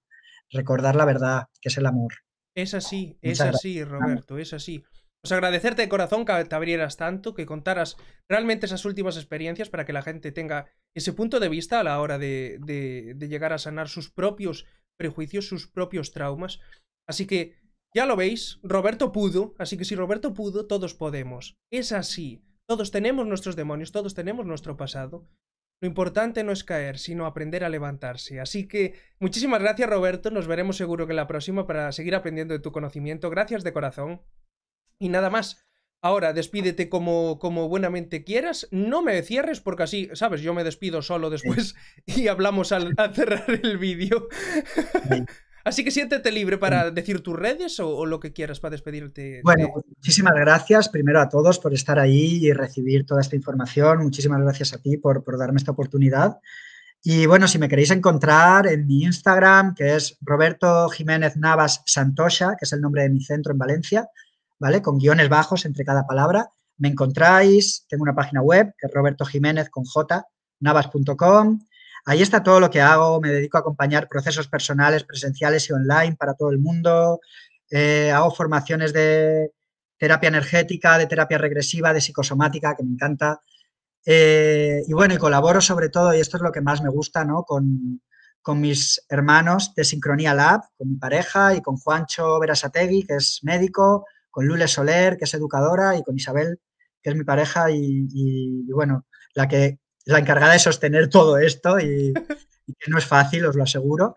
Recordar la verdad, que es el amor. Es así, es así, Roberto, es así. pues agradecerte de corazón que te abrieras tanto, que contaras realmente esas últimas experiencias para que la gente tenga ese punto de vista a la hora de, de llegar a sanar sus propios prejuicios, sus propios traumas. Así que, ya lo veis, Roberto pudo, así que si Roberto pudo, todos podemos. Es así. Todos tenemos nuestros demonios, todos tenemos nuestro pasado. Lo importante no es caer, sino aprender a levantarse. Así que muchísimas gracias Roberto, nos veremos seguro que la próxima para seguir aprendiendo de tu conocimiento. Gracias de corazón. Y nada más. Ahora despídete como, como buenamente quieras. No me cierres porque así, sabes, yo me despido solo después y hablamos al, cerrar el vídeo. Así que siéntete libre para em. decir tus redes o, lo que quieras para despedirte. Bueno, pues, muchísimas gracias primero a todos por estar ahí y recibir toda esta información. Muchísimas gracias a ti por, por darme esta oportunidad. Y bueno, si me queréis encontrar en mi Instagram, que es Roberto Jiménez Navas Santosha, que es el nombre de mi centro en Valencia, ¿vale? Con guiones bajos entre cada palabra. Me encontráis, tengo una página web que es Jiménez con j, Ahí está todo lo que hago, me dedico a acompañar procesos personales, presenciales y online para todo el mundo, eh, hago formaciones de terapia energética, de terapia regresiva, de psicosomática, que me encanta. Eh, y bueno, y colaboro sobre todo, y esto es lo que más me gusta, ¿no? Con, mis hermanos de Sincronía Lab, con mi pareja y con Juancho Verasategui, que es médico, con Lule Soler, que es educadora, y con Isabel, que es mi pareja y bueno, la que la encargada de sostener todo esto y, que no es fácil, os lo aseguro.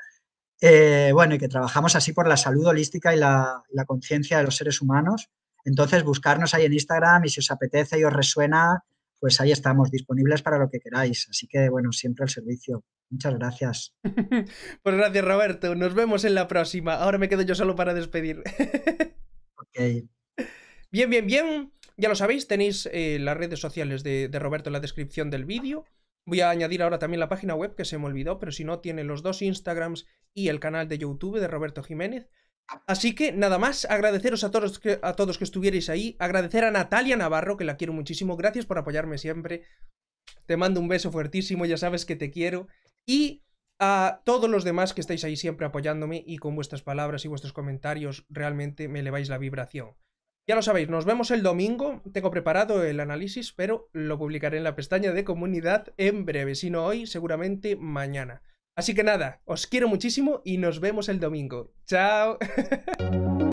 Eh, bueno, y que trabajamos así por la salud holística y la, conciencia de los seres humanos. Entonces, buscarnos ahí en Instagram y si os apetece y os resuena, pues ahí estamos, disponibles para lo que queráis. Así que, bueno, siempre al servicio. Muchas gracias. pues gracias, Roberto. Nos vemos en la próxima. Ahora me quedo yo solo para despedir. ok. Bien, bien, bien. Ya lo sabéis, tenéis eh, las redes sociales de, Roberto en la descripción del vídeo. Voy a añadir ahora también la página web que se me olvidó, pero si no, tiene los dos Instagrams y el canal de YouTube de Roberto Jiménez. Así que nada más, agradeceros a todos, a todos que estuvierais ahí, agradecer a Natalia Navarro, que la quiero muchísimo, gracias por apoyarme siempre, te mando un beso fuertísimo, ya sabes que te quiero, y a todos los demás que estáis ahí siempre apoyándome y con vuestras palabras y vuestros comentarios realmente me eleváis la vibración. Ya lo sabéis, nos vemos el domingo. Tengo preparado el análisis, pero lo publicaré en la pestaña de comunidad en breve, si no hoy, seguramente mañana. Así que nada, os quiero muchísimo y nos vemos el domingo. Chao.